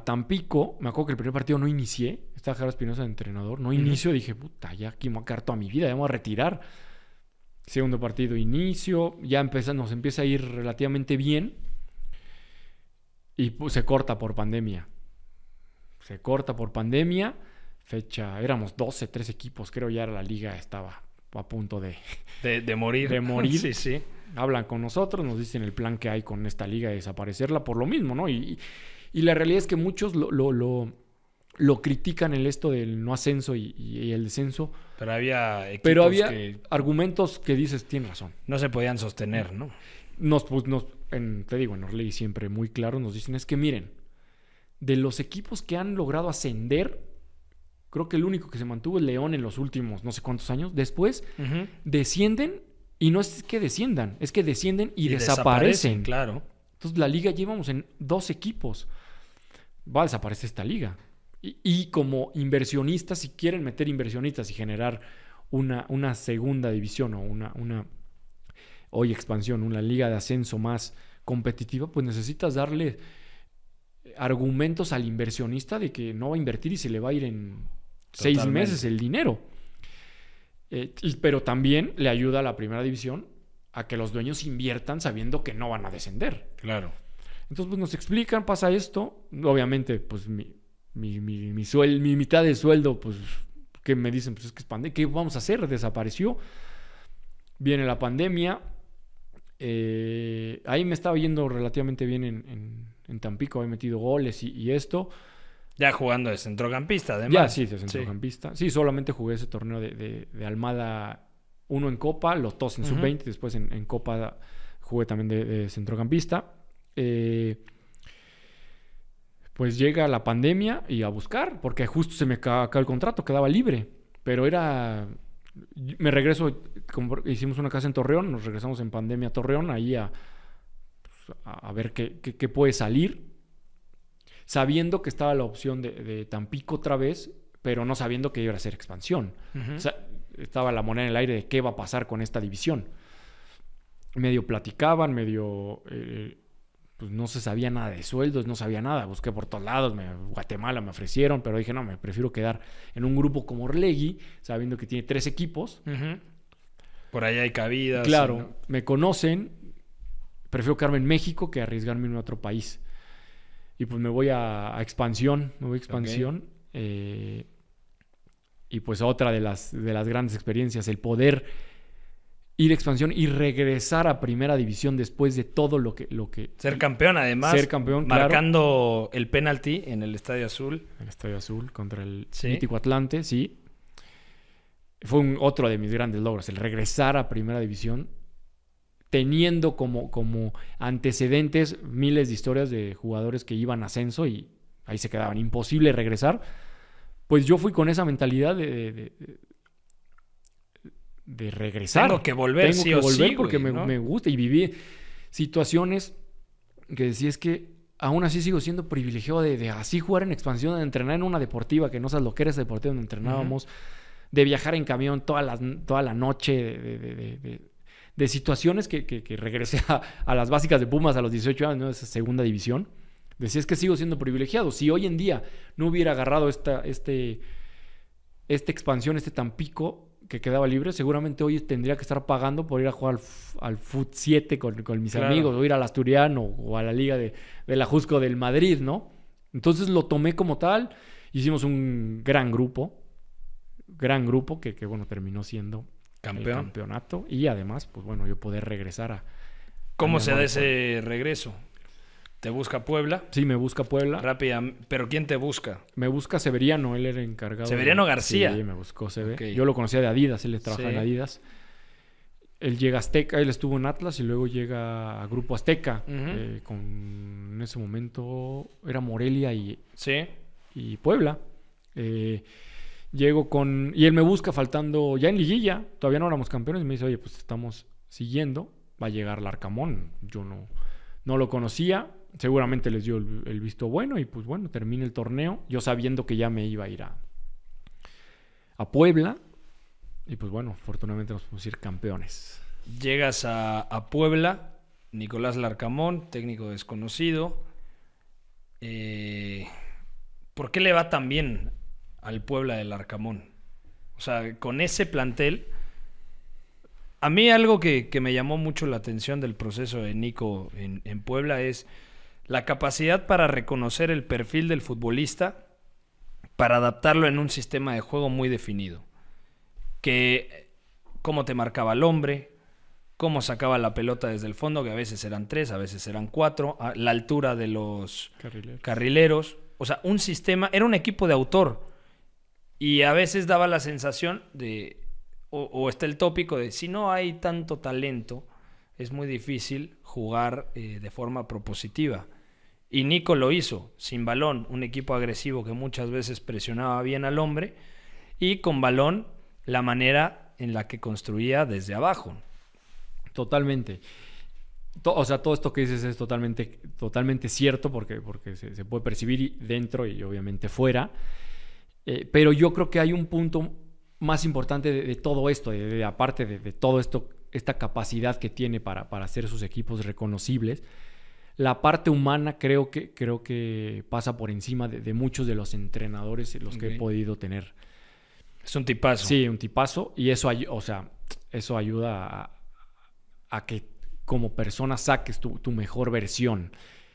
Tampico, me acuerdo que el primer partido no inicié, estaba Jaro Espinosa de entrenador, no inicio, dije, puta, ya aquí me voy a mi vida, ya a retirar Segundo partido inicio, ya empieza, nos empieza a ir relativamente bien y pues, se corta por pandemia. Se corta por pandemia, fecha, éramos 12, 13 equipos, creo ya la liga estaba a punto de, de, morir. De morir. *laughs* sí, Hablan con nosotros, nos dicen el plan que hay con esta liga de desaparecerla por lo mismo, ¿no? Y, y la realidad es que muchos lo, lo lo critican el esto del no ascenso y, el descenso. Pero había, pero había argumentos que dices, tiene razón. No se podían sostener, ¿no? Nos, pues, nos te digo, en Orley siempre muy claro nos dicen, es que miren, de los equipos que han logrado ascender, creo que el único que se mantuvo es León en los últimos no sé cuántos años. Después descienden y no es que desciendan, es que descienden y, desaparecen. Claro. Entonces la liga llevamos en dos equipos. Va desaparece esta liga. Y, como inversionistas, si quieren meter inversionistas y generar una, una segunda división o una, una, hoy expansión, una liga de ascenso más competitiva, pues necesitas darle argumentos al inversionista de que no va a invertir y se le va a ir en seis meses el dinero. Eh, pero también le ayuda a la primera división a que los dueños inviertan sabiendo que no van a descender. Claro. Entonces, pues nos explican, pasa esto. Obviamente, pues mi, mi, mi, mitad de sueldo, pues, que me dicen, pues es que es pandemia, ¿qué vamos a hacer? Desapareció. Viene la pandemia. Eh, ahí me estaba yendo relativamente bien en, Tampico, había metido goles y, esto. Ya jugando de centrocampista, además. Ya, sí, de centrocampista. Sí, solamente jugué ese torneo de, Almada, uno en Copa, los dos en sub-20, después en, Copa jugué también de, de centrocampista. Eh, pues llega la pandemia y a buscar, porque justo se me acaba el contrato, quedaba libre, pero era... Me regreso, hicimos una casa en Torreón, nos regresamos en pandemia a Torreón, ahí a, pues, ver qué, puede salir, sabiendo que estaba la opción de, Tampico otra vez, pero no sabiendo que iba a ser expansión. estaba la moneda en el aire de qué va a pasar con esta división. Medio platicaban, medio eh, pues no se sabía nada de sueldos, no sabía nada, busqué por todos lados, me, Guatemala me ofrecieron, pero dije, no, me prefiero quedar en un grupo como Orlegui, sabiendo que tiene tres equipos. Por ahí hay cabidas. Claro, me conocen, prefiero quedarme en México que arriesgarme en otro país. Y pues me voy a, expansión, me voy a expansión. Eh, y pues otra de las, de las grandes experiencias, el poder ir a expansión y regresar a primera división después de todo lo que... Lo que ser campeón además. Ser campeón, Marcando el penalti en el Estadio Azul. El Estadio Azul contra el Mítico Atlante, sí. Fue otro de mis grandes logros, el regresar a primera división teniendo como, como antecedentes miles de historias de jugadores que iban a ascenso y ahí se quedaban, imposible regresar. Pues yo fui con esa mentalidad de de regresar. Tengo que volver, Tengo que volver porque me, gusta y viví situaciones que decía es que aún así sigo siendo privilegiado de, así jugar en expansión, de entrenar en una deportiva, que no sabes lo que era ese deportiva donde entrenábamos, de viajar en camión toda la, toda la noche, de, situaciones que, que, regresé a, las básicas de Pumas a los 18 años, ¿no? esa segunda división. Decía es que sigo siendo privilegiado. Si hoy en día no hubiera agarrado esta, este, esta expansión, este Tampico, que quedaba libre, seguramente hoy tendría que estar pagando por ir a jugar al, al FUT 7 con, mis amigos, o ir al Asturiano, o a la Liga de, la Jusco del Madrid, ¿no? Entonces lo tomé como tal, hicimos un gran grupo, gran grupo que, que bueno, terminó siendo Campeón. campeonato, y además, pues bueno, yo poder regresar a... ¿Cómo se da ese regreso? ¿Te busca Puebla? Sí, me busca Puebla. Rápida, pero ¿quién te busca? Me busca Severiano, él era encargado. Severiano García. Sí, me buscó Sever. Yo lo conocía de Adidas, él trabajaba trabaja en Adidas. Él llega a Azteca, él estuvo en Atlas y luego llega a Grupo Azteca. Eh, con, en ese momento era Morelia y, ¿Sí? y Puebla. Eh, llego con. Y él me busca faltando ya en Liguilla, todavía no éramos campeones. Y me dice, oye, pues estamos siguiendo, va a llegar Larcamón. Yo no, no lo conocía seguramente les dio el, visto bueno y pues bueno, termina el torneo, yo sabiendo que ya me iba a ir a, Puebla y pues bueno, afortunadamente nos a ir campeones. Llegas a, Puebla, Nicolás Larcamón, técnico desconocido. Eh, ¿Por qué le va tan bien al Puebla de Larcamón? O sea, con ese plantel, a mí algo que, me llamó mucho la atención del proceso de Nico en, en Puebla es la capacidad para reconocer el perfil del futbolista, para adaptarlo en un sistema de juego muy definido. Que cómo te marcaba el hombre, cómo sacaba la pelota desde el fondo, que a veces eran tres, a veces eran cuatro, la altura de los carrileros. O sea, un sistema, era un equipo de autor. Y a veces daba la sensación de, o, está el tópico de, si no hay tanto talento, es muy difícil jugar eh, de forma propositiva. Y Nico lo hizo, sin balón, un equipo agresivo que muchas veces presionaba bien al hombre, y con balón la manera en la que construía desde abajo. Totalmente. O sea, todo esto que dices es totalmente, totalmente cierto porque, porque se, puede percibir dentro y obviamente fuera. Eh, pero yo creo que hay un punto más importante de, todo esto, de, aparte de, de, todo esto, esta capacidad que tiene para hacer sus equipos reconocibles la parte humana creo que, creo que pasa por encima de, muchos de los entrenadores los que he podido tener. Es un tipazo. Sí, un tipazo. Y eso, o sea, eso ayuda a, que como persona saques tu, mejor versión.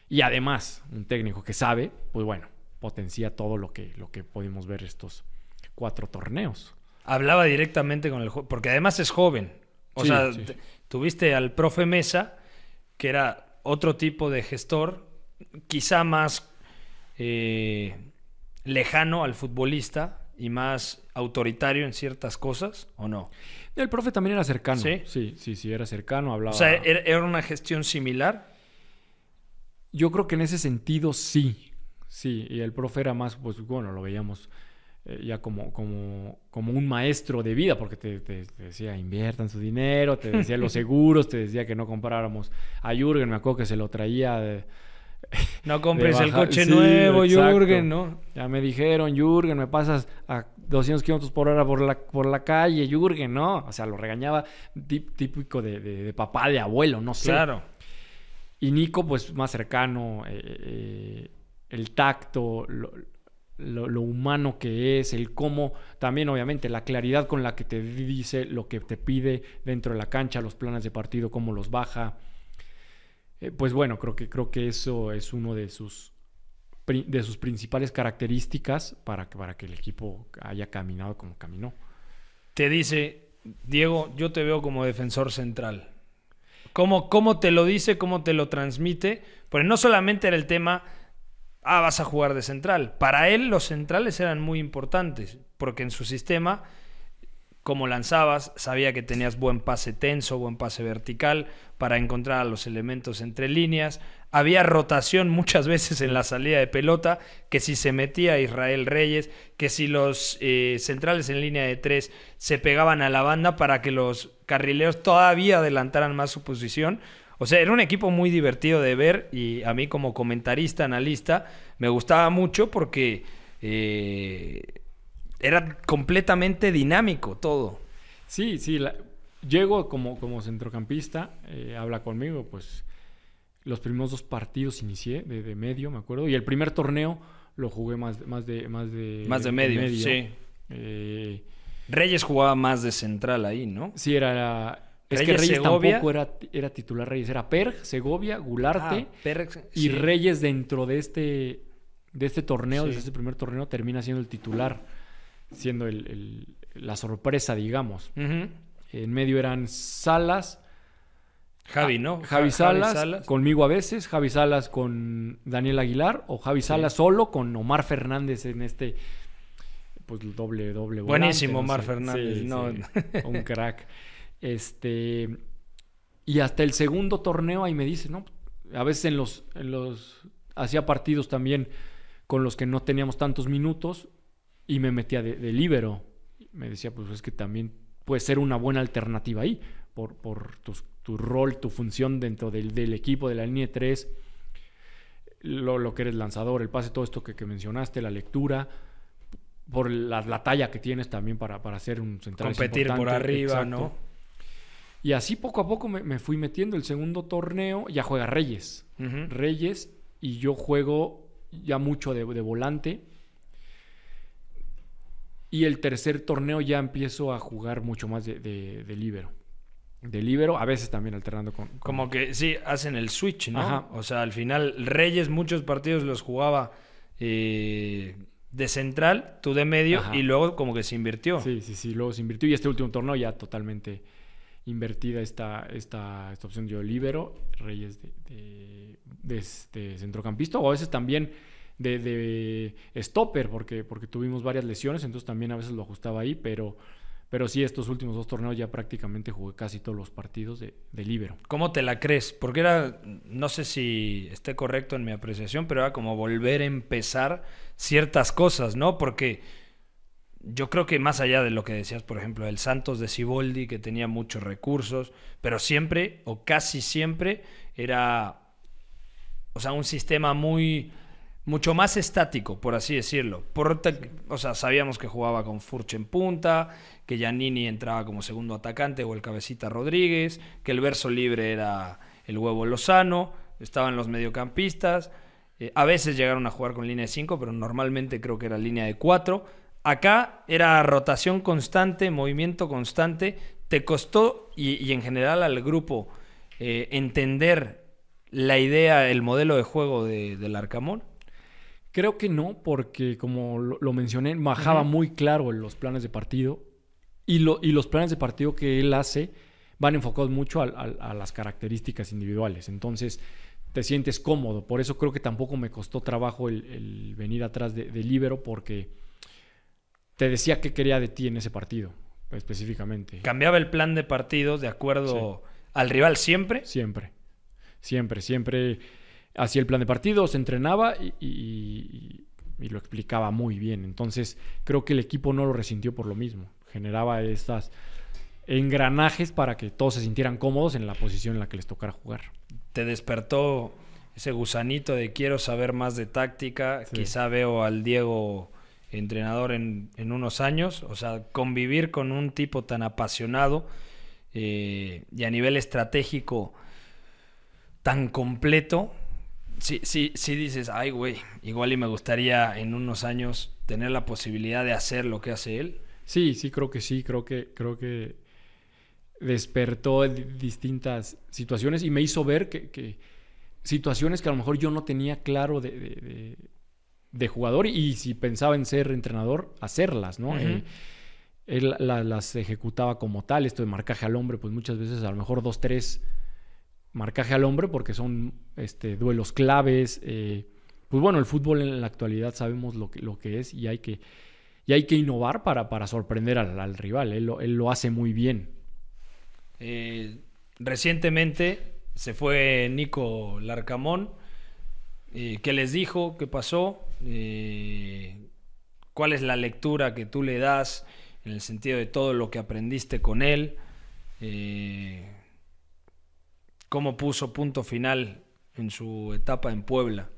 Y además, un técnico que sabe, pues bueno, potencia todo lo que, lo que pudimos ver estos cuatro torneos. Hablaba directamente con el porque además es joven. O sea, tuviste al profe Mesa, que era otro tipo de gestor, quizá más eh, lejano al futbolista y más autoritario en ciertas cosas, ¿o no? El profe también era cercano. Sí, sí, sí, sí era cercano, hablaba. O sea, ¿era una gestión similar? Yo creo que en ese sentido sí. Sí, y el profe era más, pues bueno, lo veíamos eh, ya como, como, un maestro de vida, porque te, decía inviertan su dinero, te decía los *laughs* seguros, te decía que no compráramos a Jurgen me acuerdo que se lo traía *laughs* No compres el coche nuevo, Jurgen ¿no? Ya me dijeron, Jurgen me pasas a 200 kilómetros por hora por la, por la calle, Jurgen ¿no? O sea, lo regañaba típico de, papá, de abuelo, no sé. Claro. Y Nico, pues más cercano, eh, eh, el tacto, lo, lo, humano que es, el cómo, también obviamente la claridad con la que te dice lo que te pide dentro de la cancha, los planes de partido, cómo los baja. Eh, pues bueno, creo que, creo que eso es uno de sus, de sus principales características para que, para que el equipo haya caminado como caminó. Te dice, Diego, yo te veo como defensor central. ¿Cómo, cómo te lo dice, cómo te lo transmite? Porque no solamente era el tema ah, vas a jugar de central. Para él los centrales eran muy importantes, porque en su sistema, como lanzabas, sabía que tenías buen pase tenso, buen pase vertical, para encontrar a los elementos entre líneas. Había rotación muchas veces en la salida de pelota, que si se metía Israel Reyes, que si los eh, centrales en línea de tres se pegaban a la banda para que los carrileros todavía adelantaran más su posición o sea, era un equipo muy divertido de ver y a mí como comentarista, analista, me gustaba mucho porque eh, era completamente dinámico todo. Sí, sí, llego como, como centrocampista, eh, habla conmigo, pues los primeros dos partidos inicié de, medio, me acuerdo, y el primer torneo lo jugué más, más, de, más de... Más de medio, sí. Eh, Reyes jugaba más de central ahí, ¿no? Sí, era es que Reyes tampoco era, titular Reyes, era Perg, Segovia, Gularte ah, y Reyes dentro de este, de este torneo, de desde este primer torneo, termina siendo el titular, siendo el, la sorpresa, digamos. En medio eran Salas. Javi, ¿no? Ah, Javi Salas, conmigo a veces, Javi Salas con Daniel Aguilar o Javi Salas solo con Omar Fernández en este pues doble doble Buenísimo Omar Fernández, no, un crack. Este, y hasta el segundo torneo ahí me dice, ¿no? A veces en los, en los, hacía partidos también con los que no teníamos tantos minutos y me metía de, de libero. Me decía, pues es que también puede ser una buena alternativa ahí, por, por tu rol, tu función dentro del, equipo, de la línea 3, lo, lo que eres lanzador, el pase, todo esto que, mencionaste, la lectura, por la, talla que tienes también para, para ser un central. Competir por arriba, ¿no? Y así poco a poco me, fui metiendo. El segundo torneo ya juega Reyes. Reyes y yo juego ya mucho de, volante. Y el tercer torneo ya empiezo a jugar mucho más de, de, de libero de libero, a veces también alternando con, Como que sí, hacen el switch, ¿no? O sea, al final Reyes muchos partidos los jugaba eh, de central, tú de medio, y luego como que se invirtió. Sí, sí, sí, luego se invirtió y este último torneo ya totalmente invertida esta, esta, esta opción de libero Reyes de, de, este, centrocampista, o a veces también de, stopper, porque, porque tuvimos varias lesiones, entonces también a veces lo ajustaba ahí, pero, pero sí, estos últimos dos torneos ya prácticamente jugué casi todos los partidos de, de libero. ¿Cómo te la crees? Porque era, no sé si esté correcto en mi apreciación, pero era como volver a empezar ciertas cosas, ¿no? Porque yo creo que más allá de lo que decías, por ejemplo, el Santos de Ciboldi, que tenía muchos recursos, pero siempre, o casi siempre, era o sea, un sistema muy mucho más estático, por así decirlo. Por, o sea, sabíamos que jugaba con Furche en punta, que Giannini entraba como segundo atacante o el cabecita Rodríguez, que el verso libre era el huevo Lozano, estaban los mediocampistas. Eh, a veces llegaron a jugar con línea de 5, pero normalmente creo que era línea de 4 Acá era rotación constante, movimiento constante. ¿Te costó y, en general al grupo eh, entender la idea, el modelo de juego del Arcamón? Creo que no, porque como lo, mencioné, bajaba muy claro en los planes de partido y, los planes de partido que él hace van enfocados mucho a, las características individuales. Entonces, te sientes cómodo. Por eso creo que tampoco me costó trabajo el, venir atrás del de Libero, porque te decía qué quería de ti en ese partido, específicamente. ¿Cambiaba el plan de partidos de acuerdo al rival siempre? Siempre, siempre, siempre hacía el plan de partidos, entrenaba y, lo explicaba muy bien. Entonces creo que el equipo no lo resintió por lo mismo. Generaba estas engranajes para que todos se sintieran cómodos en la posición en la que les tocara jugar. ¿Te despertó ese gusanito de quiero saber más de táctica? Quizá veo al Diego entrenador en, unos años, o sea, convivir con un tipo tan apasionado eh, y a nivel estratégico tan completo, sí, sí, sí dices, ay, güey, igual y me gustaría en unos años tener la posibilidad de hacer lo que hace él. Sí, sí, creo que sí, creo que, creo que despertó distintas situaciones y me hizo ver que, situaciones que a lo mejor yo no tenía claro de de jugador y si pensaba en ser entrenador, hacerlas, ¿no? Eh, él, las ejecutaba como tal, esto de marcaje al hombre, pues muchas veces a lo mejor dos, tres marcaje al hombre porque son este, duelos claves. Eh, pues bueno, el fútbol en la actualidad sabemos lo que, es y hay que, y hay que innovar para, para sorprender al, rival, él lo, hace muy bien. Eh, recientemente se fue Nico Larcamón eh, qué les dijo, qué pasó, eh, cuál es la lectura que tú le das en el sentido de todo lo que aprendiste con él, eh, cómo puso punto final en su etapa en Puebla.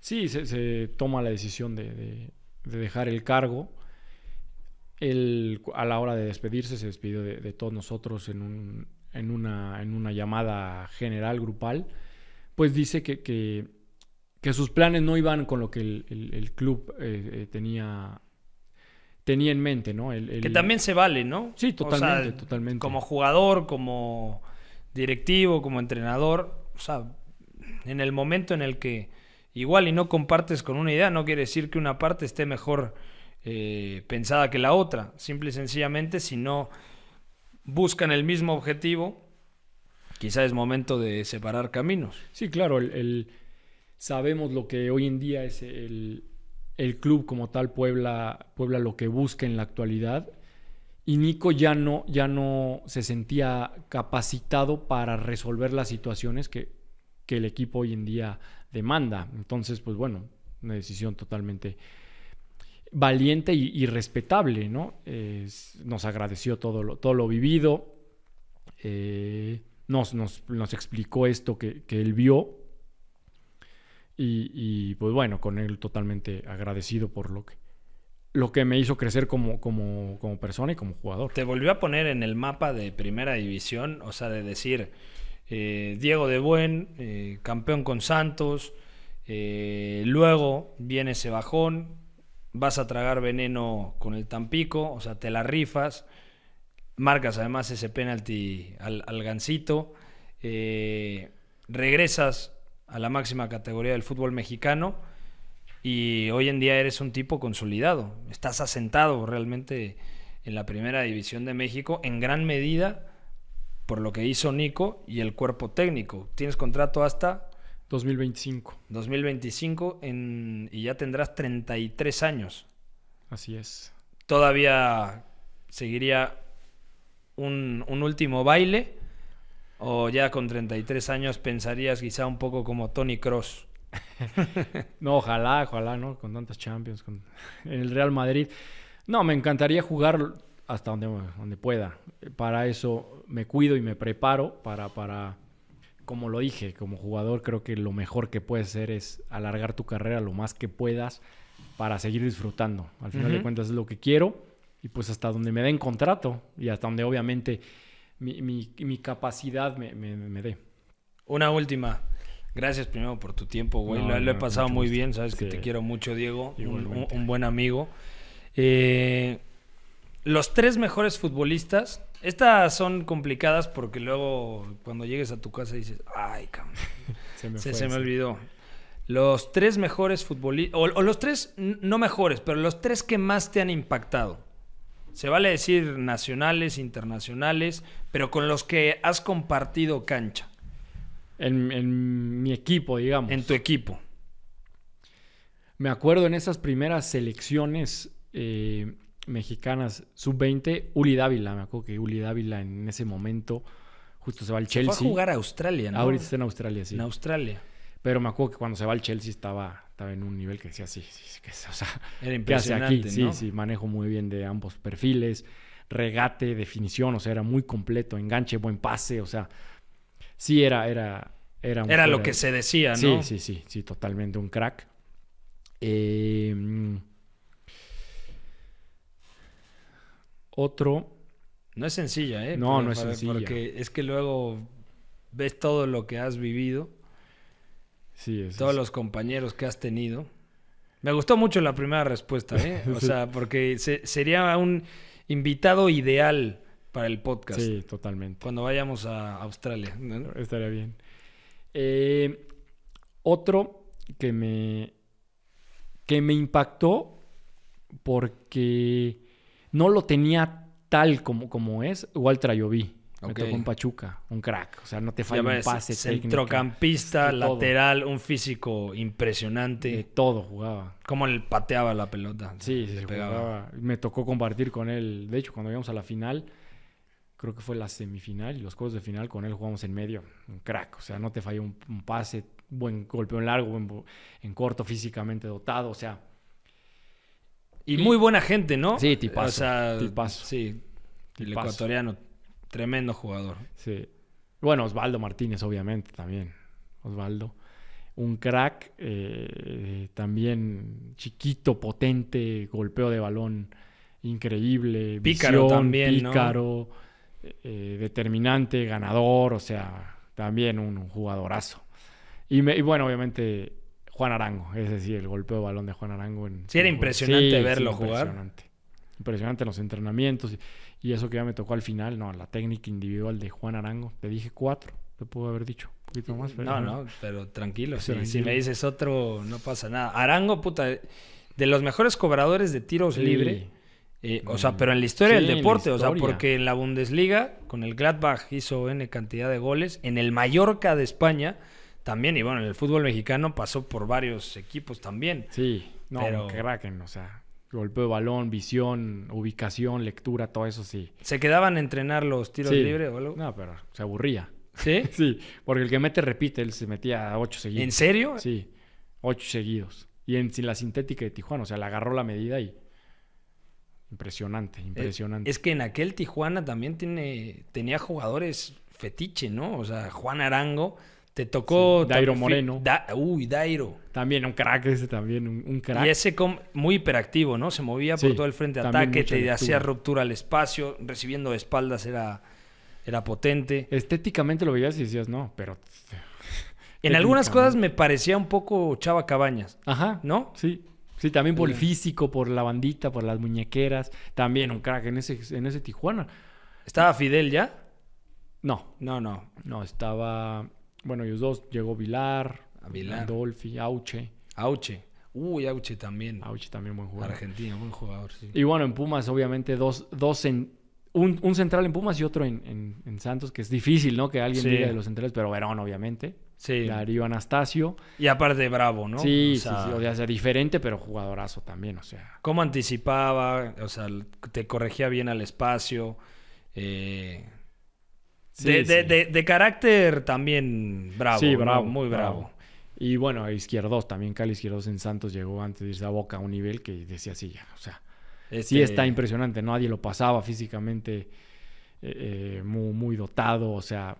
Sí, se, toma la decisión de, dejar el cargo. Él, a la hora de despedirse, se despidió de, todos nosotros en, una, llamada general, grupal. Pues dice que que sus planes no iban con lo que el, club eh, eh, tenía tenía en mente, ¿no? Que también se vale, ¿no? Sí, totalmente, Como jugador, como directivo, como entrenador, o sea, en el momento en el que igual y no compartes con una idea, no quiere decir que una parte esté mejor eh, pensada que la otra. Simple y sencillamente, si no buscan el mismo objetivo, quizá es momento de separar caminos. Sí, claro, el Sabemos lo que hoy en día es el, club como tal Puebla, Puebla lo que busca en la actualidad. Y Nico ya no, ya no se sentía capacitado para resolver las situaciones que, el equipo hoy en día demanda. Entonces, pues bueno, una decisión totalmente valiente y, respetable, ¿no? nos agradeció todo lo, todo lo vivido, eh, nos, nos, explicó esto que, que él vio y, pues bueno, con él totalmente agradecido por lo que, lo que me hizo crecer como, como, como persona y como jugador. Te volvió a poner en el mapa de primera división, o sea, de decir, eh, Diego de Buen, eh, campeón con Santos, eh, luego viene ese bajón, vas a tragar veneno con el Tampico, o sea, te la rifas, marcas además ese penalti al, al gancito, regresas a la máxima categoría del fútbol mexicano y hoy en día eres un tipo consolidado, estás asentado realmente en la primera división de México en gran medida por lo que hizo Nico y el cuerpo técnico. Tienes contrato hasta 2025. 2025 en, y ya tendrás 33 años. Así es. Todavía seguiría un último baile ¿O ya con 33 años pensarías quizá un poco como Tony Cross? *laughs* no, ojalá, ojalá, ¿no? Con tantas Champions, con el Real Madrid. No, me encantaría jugar hasta donde, donde pueda. Para eso me cuido y me preparo para, para, como lo dije, como jugador creo que lo mejor que puedes hacer es alargar tu carrera lo más que puedas para seguir disfrutando. Al final de cuentas es lo que quiero y pues hasta donde me den contrato y hasta donde obviamente mi, mi, mi capacidad me, me, dé. Una última. Gracias primero por tu tiempo, güey. lo, he pasado muy bien, sabes que te quiero mucho, Diego. Un, buen amigo. Eh, los tres mejores futbolistas. Estas son complicadas porque luego cuando llegues a tu casa dices, ay, cabrón. *laughs* se, me, olvidó. Los tres mejores futbolistas, o los tres, no mejores, pero los tres que más te han impactado se vale decir nacionales, internacionales, pero con los que has compartido cancha. En, mi equipo, digamos. En tu equipo. Me acuerdo en esas primeras selecciones eh, mexicanas sub-20, Uli Dávila, me acuerdo que Uli Dávila en ese momento justo se va al Chelsea. Fue a jugar a Australia, Ahorita está en Australia, sí. En Australia. Pero me acuerdo que cuando se va al Chelsea estaba estaba en un nivel que decía, sí, sí, que, o sea, Era impresionante, Sí, sí, manejo muy bien de ambos perfiles, regate, definición, o sea, era muy completo, enganche, buen pase, o sea, sí era, era, era. era lo que se decía, ¿no? Sí, sí, sí, sí, totalmente un crack. Em, otro. No es sencilla, ¿eh? No, no es sencilla. Porque es que luego ves todo lo que has vivido todos los compañeros que has tenido. Me gustó mucho la primera respuesta, ¿eh? *laughs* O sea, porque sería un invitado ideal para el podcast. Sí, totalmente. Cuando vayamos a Australia. Estaría bien. Eh, otro que me, que me impactó porque no lo tenía tal como, como es Walter Ayoví. Me tocó un Pachuca, un crack. O sea, no te falla un pase. Centrocampista, lateral, un físico impresionante. De todo jugaba. Cómo le pateaba la pelota. Sí, se pegaba. Me tocó compartir con él. De hecho, cuando íbamos a la final, creo que fue la semifinal y los juegos de final, con él jugamos en medio. Un crack. O sea, no te falla un, pase, buen golpeo en largo, en corto, físicamente dotado. O sea. Y, muy buena gente, ¿no? Sí, tipazo. O sea, tipazo. Sí, el ecuatoriano Tremendo jugador. Sí. Bueno, Osvaldo Martínez, obviamente, también. Osvaldo. Un crack, eh, también chiquito, potente, golpeo de balón increíble. Pícaro también, Pícaro, eh, determinante, ganador, o sea, también un, jugadorazo. Y, me, bueno, obviamente Juan Arango, es decir, el golpeo de balón de Juan Arango. sí, era impresionante verlo jugar. Impresionante. impresionante los entrenamientos. Y eso que ya me tocó al final, no, la técnica individual de Juan Arango. Te dije cuatro, te puedo haber dicho un poquito más. Pero no, no, pero tranquilo, Si me dices otro, no pasa nada. Arango, puta, de los mejores cobradores de tiros libre. Eh, o sea, mm. pero en la historia del deporte, o sea, porque en la Bundesliga, con el Gladbach hizo N cantidad de goles, en el Mallorca de España también, y bueno, en el fútbol mexicano pasó por varios equipos también. Sí, no, pero... crack, o sea, golpeo de balón, visión, ubicación, lectura, todo eso sí. ¿Se quedaban a entrenar los tiros libres o algo? No, pero se aburría. ¿Sí? *laughs* sí, porque el que mete repite, él se metía ocho seguidos. ¿En serio? Sí, ocho seguidos. Y en, la sintética de Tijuana, o sea, le agarró la medida y... Impresionante, eh, impresionante. Es, es que en aquel Tijuana también tiene, tenía jugadores fetiche, ¿no? O sea, Juan Arango te tocó. Dairo Moreno. uy, Dairo. También un crack ese, también un, crack. Y ese muy hiperactivo, ¿no? Se movía por todo el frente de ataque, te hacía ruptura al espacio, recibiendo espaldas era, era potente. Estéticamente lo veías y decías, no, pero. *laughs* en algunas cosas me parecía un poco Chava Cabañas. Ajá. ¿No? Sí. Sí, también por el físico, por la bandita, por las muñequeras. También un crack en ese, en ese Tijuana. ¿Estaba Fidel ya? No. No, no. No, estaba. Bueno, ellos dos. Llegó Vilar, Vilar. Auche. Auche. Uy, Auche también. Auche también buen jugador. Argentina, buen jugador, sí. Y bueno, en Pumas, obviamente, dos, dos en. Un, central en Pumas y otro en, Santos, que es difícil, ¿no? Que alguien diga de los centrales, pero Verón, obviamente. Sí. Darío Anastasio. Y aparte, bravo, ¿no? Sí, o sea, sí, O sea, diferente, pero jugadorazo también, o sea. Cómo anticipaba, o sea, te corregía bien al espacio. Eh, de, De, de, de, carácter también bravo. Sí, bravo. Muy bravo. Y bueno, Izquierdos también, Cali Izquierdos en Santos llegó antes de irse a Boca a un nivel que decía sí ya. O sea, sí este está impresionante. Nadie lo pasaba físicamente eh, eh, muy, muy dotado. O sea,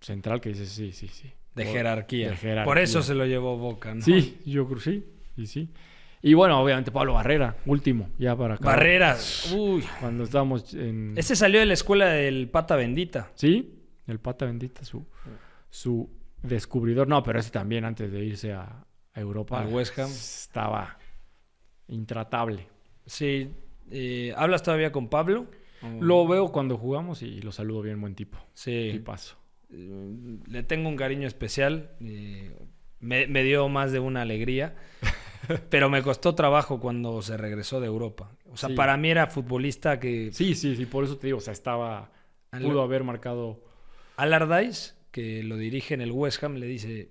central que dice sí, sí, sí. De, jerarquía. de jerarquía. Por eso se lo llevó Boca, ¿no? Sí, yo creo sí. Y sí. Y bueno, obviamente Pablo Barrera, último, ya para acá. Barreras, uy. Cuando estábamos en. Ese salió de la escuela del Pata Bendita. Sí, el Pata Bendita, su, su descubridor. No, pero ese también antes de irse a, Europa. A West Ham. Estaba intratable. Sí. Eh, ¿Hablas todavía con Pablo? Lo veo cuando jugamos y lo saludo bien, buen tipo. Sí. Y paso. Eh, le tengo un cariño especial. Eh, me, me dio más de una alegría. *laughs* *laughs* pero me costó trabajo cuando se regresó de Europa. O sea, para mí era futbolista que... Sí, sí, sí, por eso te digo, o sea, estaba... Pudo haber marcado... Allardyce, que lo dirige en el West Ham, le dice,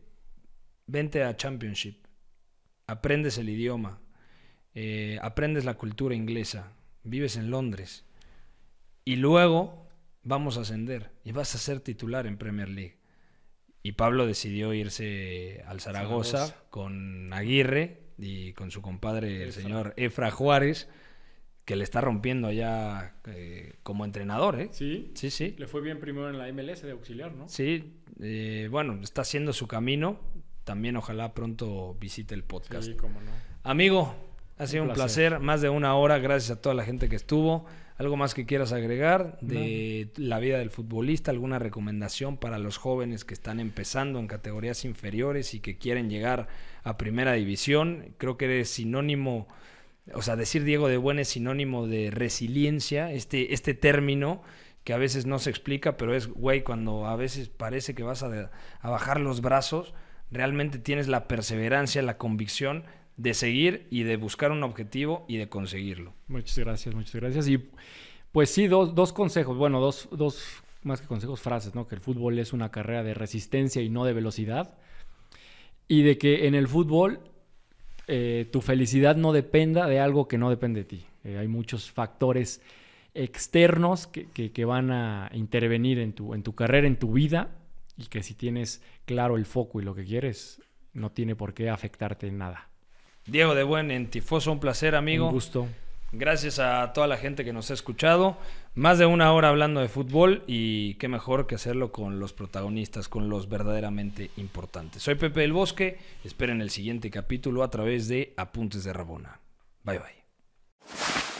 vente a Championship, aprendes el idioma, eh, aprendes la cultura inglesa, vives en Londres y luego vamos a ascender y vas a ser titular en Premier League. Y Pablo decidió irse al Zaragoza. con Aguirre, y con su compadre, el señor Efra Juárez, que le está rompiendo ya eh, como entrenador, ¿eh? Sí. Sí, sí. Le fue bien primero en la MLS de auxiliar, ¿no? Sí. Eh, bueno, está haciendo su camino. También ojalá pronto visite el podcast. Sí, no. Amigo, ha sido un, placer. Más de una hora. Gracias a toda la gente que estuvo. ¿Algo más que quieras agregar de la vida del futbolista? ¿Alguna recomendación para los jóvenes que están empezando en categorías inferiores y que quieren llegar a primera división? Creo que es sinónimo, o sea, decir Diego de Buen es sinónimo de resiliencia, este, este término que a veces no se explica, pero es, güey, cuando a veces parece que vas a, a bajar los brazos, realmente tienes la perseverancia, la convicción de seguir y de buscar un objetivo y de conseguirlo. Muchas gracias, muchas gracias. Y pues sí, dos, consejos, bueno, dos, más que consejos, frases, ¿no? Que el fútbol es una carrera de resistencia y no de velocidad. Y de que en el fútbol eh, tu felicidad no dependa de algo que no depende de ti. Eh, hay muchos factores externos que, van a intervenir en tu, en tu carrera, en tu vida, y que si tienes claro el foco y lo que quieres, no tiene por qué afectarte en nada. Diego de Buen en Tifoso, un placer, amigo. Un gusto. Gracias a toda la gente que nos ha escuchado. Más de una hora hablando de fútbol y qué mejor que hacerlo con los protagonistas, con los verdaderamente importantes. Soy Pepe del Bosque. Esperen el siguiente capítulo a través de Apuntes de Rabona. Bye bye.